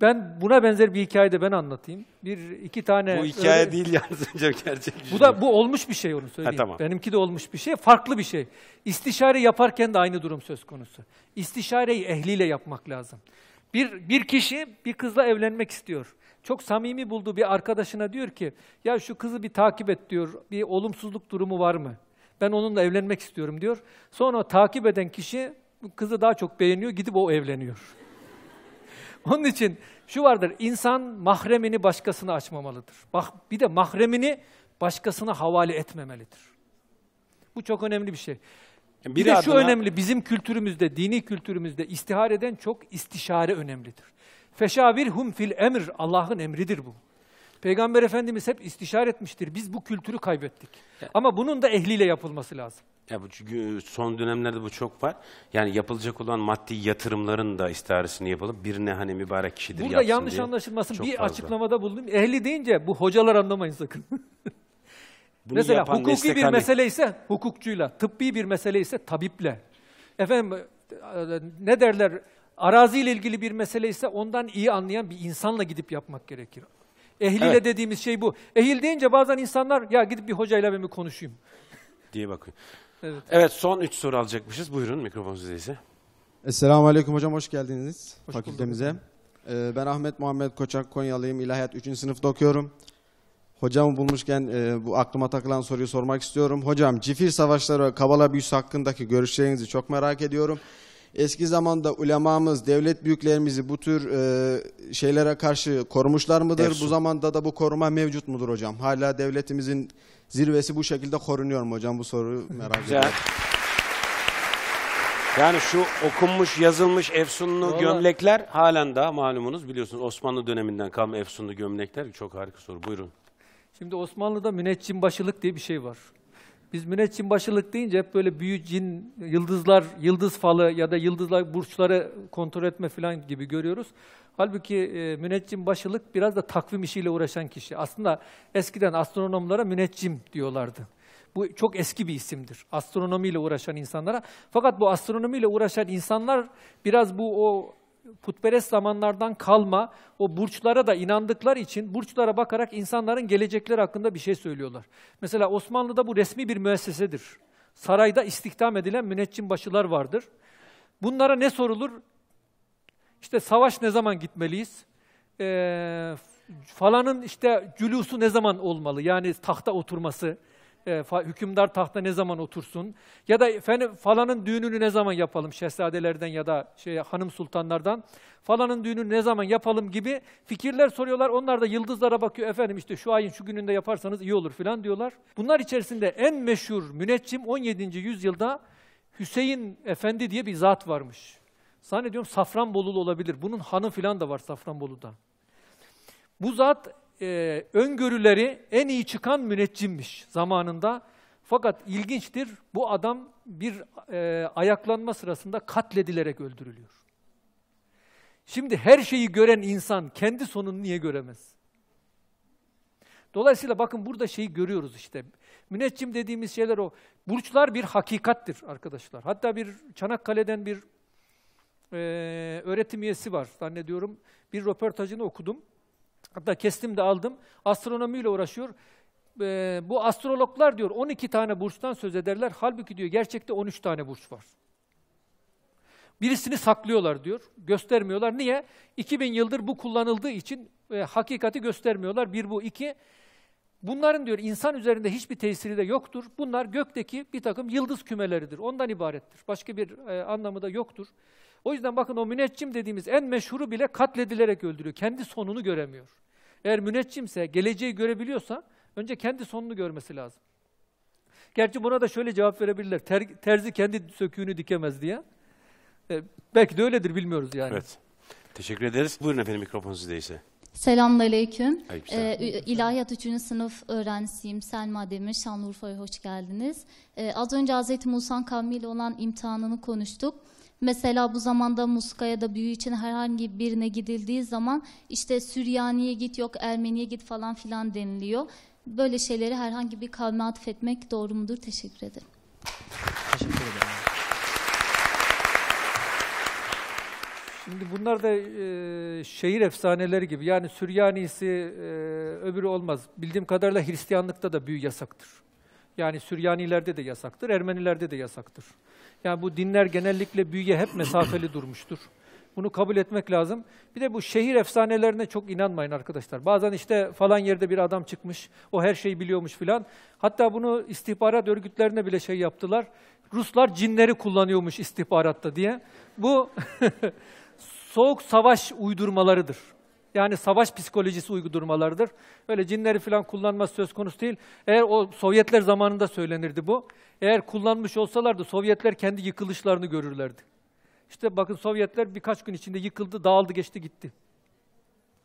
Ben buna benzer bir hikaye de ben anlatayım. Bir iki tane Bu hikaye öyle... değil yalnız hocam gerçek. Bu da bu olmuş bir şey onu söyleyeyim. Ha, tamam. Benimki de olmuş bir şey, farklı bir şey. İstişare yaparken de aynı durum söz konusu. İstişareyi ehliyle yapmak lazım. Bir bir kişi bir kızla evlenmek istiyor. Çok samimi bulduğu bir arkadaşına diyor ki, "Ya şu kızı bir takip et." diyor. "Bir olumsuzluk durumu var mı? Ben onunla evlenmek istiyorum." diyor. Sonra takip eden kişi kızı daha çok beğeniyor, gidip o evleniyor. Onun için şu vardır, insan mahremini başkasına açmamalıdır. Bak bir de mahremini başkasına havale etmemelidir. Bu çok önemli bir şey. Yani bir de adına... şu önemli, bizim kültürümüzde, dini kültürümüzde istihareden çok istişare önemlidir. Feşavirhum fil emir, Allah'ın emridir bu. Peygamber Efendimiz hep istişare etmiştir. Biz bu kültürü kaybettik. Ama bunun da ehliyle yapılması lazım. Ya bu çünkü e, son dönemlerde bu çok var. Yani yapılacak olan maddi yatırımların da istaresini yapalım. Birine hani mübarek kişidir Burada yanlış diye. anlaşılmasın. Çok bir fazla. açıklamada buldum. Ehli deyince bu hocalar anlamayın sakın. Bunu Mesela hukuki bir hani... mesele ise hukukçuyla, tıbbi bir mesele ise tabiple. Efendim e, ne derler? Araziyle ilgili bir mesele ise ondan iyi anlayan bir insanla gidip yapmak gerekir. Ehliyle evet. dediğimiz şey bu. Ehil deyince bazen insanlar ya gidip bir hocayla ben bir konuşayım. diye bakıyor. Evet. evet son üç soru alacakmışız. Buyurun mikrofon sizdeyse. Esselamu Aleyküm hocam hoş geldiniz hoş fakültemize. Ee, ben Ahmet Muhammed Koçak Konyalıyım. İlahiyat 3. sınıfta okuyorum. Hocamı bulmuşken e, bu aklıma takılan soruyu sormak istiyorum. Hocam Cifir Savaşları ve Kabala Büyüsü hakkındaki görüşlerinizi çok merak ediyorum. Eski zamanda ulemamız, devlet büyüklerimizi bu tür e, şeylere karşı korumuşlar mıdır? Efsun. Bu zamanda da bu koruma mevcut mudur hocam? Hala devletimizin zirvesi bu şekilde korunuyor mu hocam? Bu soruyu merak ediyorum. Yani şu okunmuş, yazılmış efsunlu Vallahi... gömlekler halen daha malumunuz biliyorsunuz Osmanlı döneminden kalma efsunlu gömlekler çok harika soru. Buyurun. Şimdi Osmanlı'da başılık diye bir şey var. Biz müneccim başılık deyince hep böyle büyü cin, yıldızlar, yıldız falı ya da yıldızlar burçları kontrol etme falan gibi görüyoruz. Halbuki e, müneccim başılık biraz da takvim işiyle uğraşan kişi. Aslında eskiden astronomlara müneccim diyorlardı. Bu çok eski bir isimdir. Astronomiyle uğraşan insanlara. Fakat bu astronomiyle uğraşan insanlar biraz bu o putperest zamanlardan kalma o burçlara da inandıkları için burçlara bakarak insanların gelecekleri hakkında bir şey söylüyorlar. Mesela Osmanlı'da bu resmi bir müessesedir. Sarayda istihdam edilen müneccim başılar vardır. Bunlara ne sorulur? İşte savaş ne zaman gitmeliyiz? Ee, falanın işte cülusu ne zaman olmalı? Yani tahta oturması, e, fa, hükümdar tahta ne zaman otursun ya da efendim, falanın düğününü ne zaman yapalım şehzadelerden ya da şey hanım sultanlardan falanın düğünü ne zaman yapalım gibi fikirler soruyorlar. Onlar da yıldızlara bakıyor efendim işte şu ayın şu gününde yaparsanız iyi olur filan diyorlar. Bunlar içerisinde en meşhur müneccim 17. yüzyılda Hüseyin Efendi diye bir zat varmış. Zannediyorum Safranbolulu olabilir. Bunun hanı filan da var Safranbolu'da. Bu zat e, öngörüleri en iyi çıkan müneccimmiş zamanında. Fakat ilginçtir, bu adam bir e, ayaklanma sırasında katledilerek öldürülüyor. Şimdi her şeyi gören insan kendi sonunu niye göremez? Dolayısıyla bakın burada şeyi görüyoruz işte. Müneccim dediğimiz şeyler o. Burçlar bir hakikattir arkadaşlar. Hatta bir Çanakkale'den bir e, öğretim üyesi var zannediyorum. Bir röportajını okudum. Hatta kestim de aldım. Astronomiyle uğraşıyor. Ee, bu astrologlar diyor 12 tane burçtan söz ederler. Halbuki diyor gerçekte 13 tane burç var. Birisini saklıyorlar diyor. Göstermiyorlar. Niye? 2000 yıldır bu kullanıldığı için e, hakikati göstermiyorlar. Bir bu. iki. Bunların diyor insan üzerinde hiçbir tesiri de yoktur. Bunlar gökteki bir takım yıldız kümeleridir. Ondan ibarettir. Başka bir e, anlamı da yoktur. O yüzden bakın o müneccim dediğimiz en meşhuru bile katledilerek öldürüyor. Kendi sonunu göremiyor. Eğer müneccimse, geleceği görebiliyorsa önce kendi sonunu görmesi lazım. Gerçi buna da şöyle cevap verebilirler. Ter, terzi kendi söküğünü dikemez diye. E, belki de öyledir bilmiyoruz yani. Evet. Teşekkür ederiz. Buyurun efendim mikrofon sizdeyse. Selamünaleyküm. Ee, İlahiyat 3. sınıf öğrencisiyim Selma Demir. Şanlıurfa'ya hoş geldiniz. Ee, az önce Hz. Musa'nın kavmiyle olan imtihanını konuştuk. Mesela bu zamanda muskaya da büyü için herhangi birine gidildiği zaman işte Süryani'ye git yok Ermeni'ye git falan filan deniliyor. Böyle şeyleri herhangi bir kavme atfetmek doğru mudur? Teşekkür ederim. Teşekkür ederim. Şimdi bunlar da e, şehir efsaneleri gibi. Yani Süryanisi e, öbürü olmaz. Bildiğim kadarıyla Hristiyanlıkta da büyü yasaktır. Yani Süryanilerde de yasaktır, Ermenilerde de yasaktır. Yani bu dinler genellikle büyüye hep mesafeli durmuştur. Bunu kabul etmek lazım. Bir de bu şehir efsanelerine çok inanmayın arkadaşlar. Bazen işte falan yerde bir adam çıkmış, o her şeyi biliyormuş filan. Hatta bunu istihbarat örgütlerine bile şey yaptılar. Ruslar cinleri kullanıyormuş istihbaratta diye. Bu soğuk savaş uydurmalarıdır. Yani savaş psikolojisi uydurmalarıdır. Böyle cinleri falan kullanma söz konusu değil. Eğer o Sovyetler zamanında söylenirdi bu. Eğer kullanmış olsalardı Sovyetler kendi yıkılışlarını görürlerdi. İşte bakın Sovyetler birkaç gün içinde yıkıldı, dağıldı, geçti, gitti.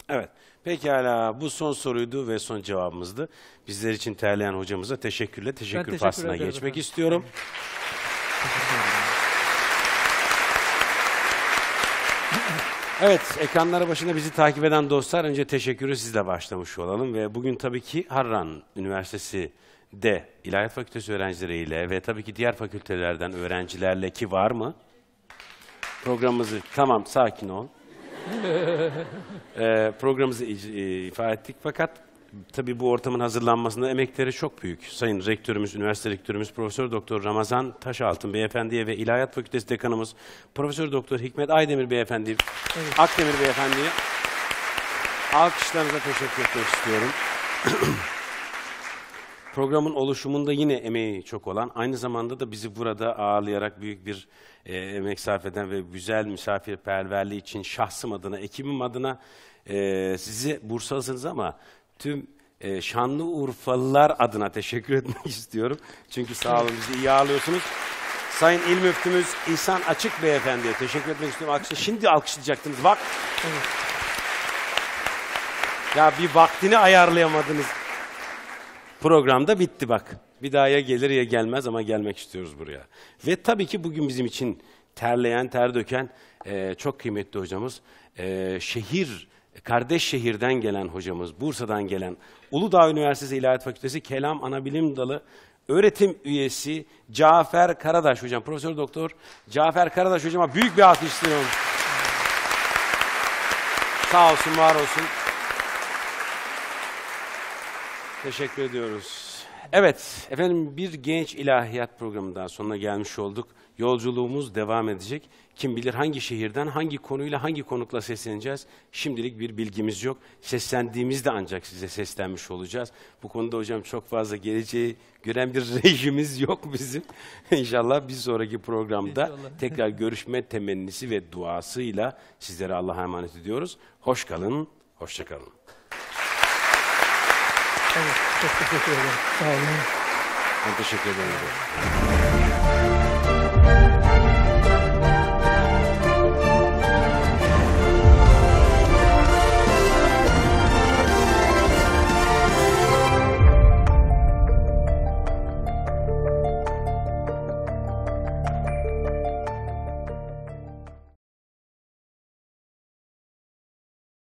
Evet. Pekala bu son soruydu ve son cevabımızdı. Bizler için terleyen hocamıza teşekkürle teşekkür, teşekkür faslına geçmek efendim. istiyorum. Teşekkür ederim. Evet, ekranları başında bizi takip eden dostlar önce teşekkürü sizle başlamış olalım ve bugün tabii ki Harran Üniversitesi de İlahiyat Fakültesi öğrencileriyle ve tabii ki diğer fakültelerden öğrencilerle ki var mı? Programımızı tamam sakin ol. ee, programımızı ifa ettik fakat tabii bu ortamın hazırlanmasında emekleri çok büyük. Sayın Rektörümüz, Üniversite Rektörümüz Profesör Doktor Ramazan Taşaltın Beyefendi'ye ve İlahiyat Fakültesi Dekanımız Profesör Doktor Hikmet Aydemir Beyefendi, evet. Akdemir Beyefendi'ye alkışlarınıza teşekkür etmek istiyorum. Programın oluşumunda yine emeği çok olan, aynı zamanda da bizi burada ağırlayarak büyük bir e, emek sarf eden ve güzel misafirperverliği için şahsım adına, ekibim adına e, sizi Bursalısınız ama tüm e, şanlı Urfalılar adına teşekkür etmek istiyorum. Çünkü sağ iyi ağlıyorsunuz. Sayın İl Müftümüz İhsan Açık Beyefendi'ye teşekkür etmek istiyorum. Alkışla, şimdi alkışlayacaktınız bak. Ya bir vaktini ayarlayamadınız. Programda bitti bak. Bir daha ya gelir ya gelmez ama gelmek istiyoruz buraya. Ve tabii ki bugün bizim için terleyen, ter döken e, çok kıymetli hocamız. E, şehir kardeş şehirden gelen hocamız, Bursa'dan gelen Uludağ Üniversitesi İlahiyat Fakültesi Kelam Anabilim Dalı öğretim üyesi Cafer Karadaş hocam, Profesör Doktor Cafer Karadaş hocama büyük bir alkış istiyorum. Sağ olsun, var olsun. Teşekkür ediyoruz. Evet, efendim bir genç ilahiyat programından sonuna gelmiş olduk. Yolculuğumuz devam edecek. Kim bilir hangi şehirden, hangi konuyla, hangi konukla sesleneceğiz? Şimdilik bir bilgimiz yok. Seslendiğimizde ancak size seslenmiş olacağız. Bu konuda hocam çok fazla geleceği gören bir rejimiz yok bizim. İnşallah bir sonraki programda İnşallah. tekrar görüşme temennisi ve duasıyla sizlere Allah'a emanet ediyoruz. Hoş kalın, hoşça kalın. Evet, çok teşekkür ederim. Sağ olun. Ben teşekkür ederim.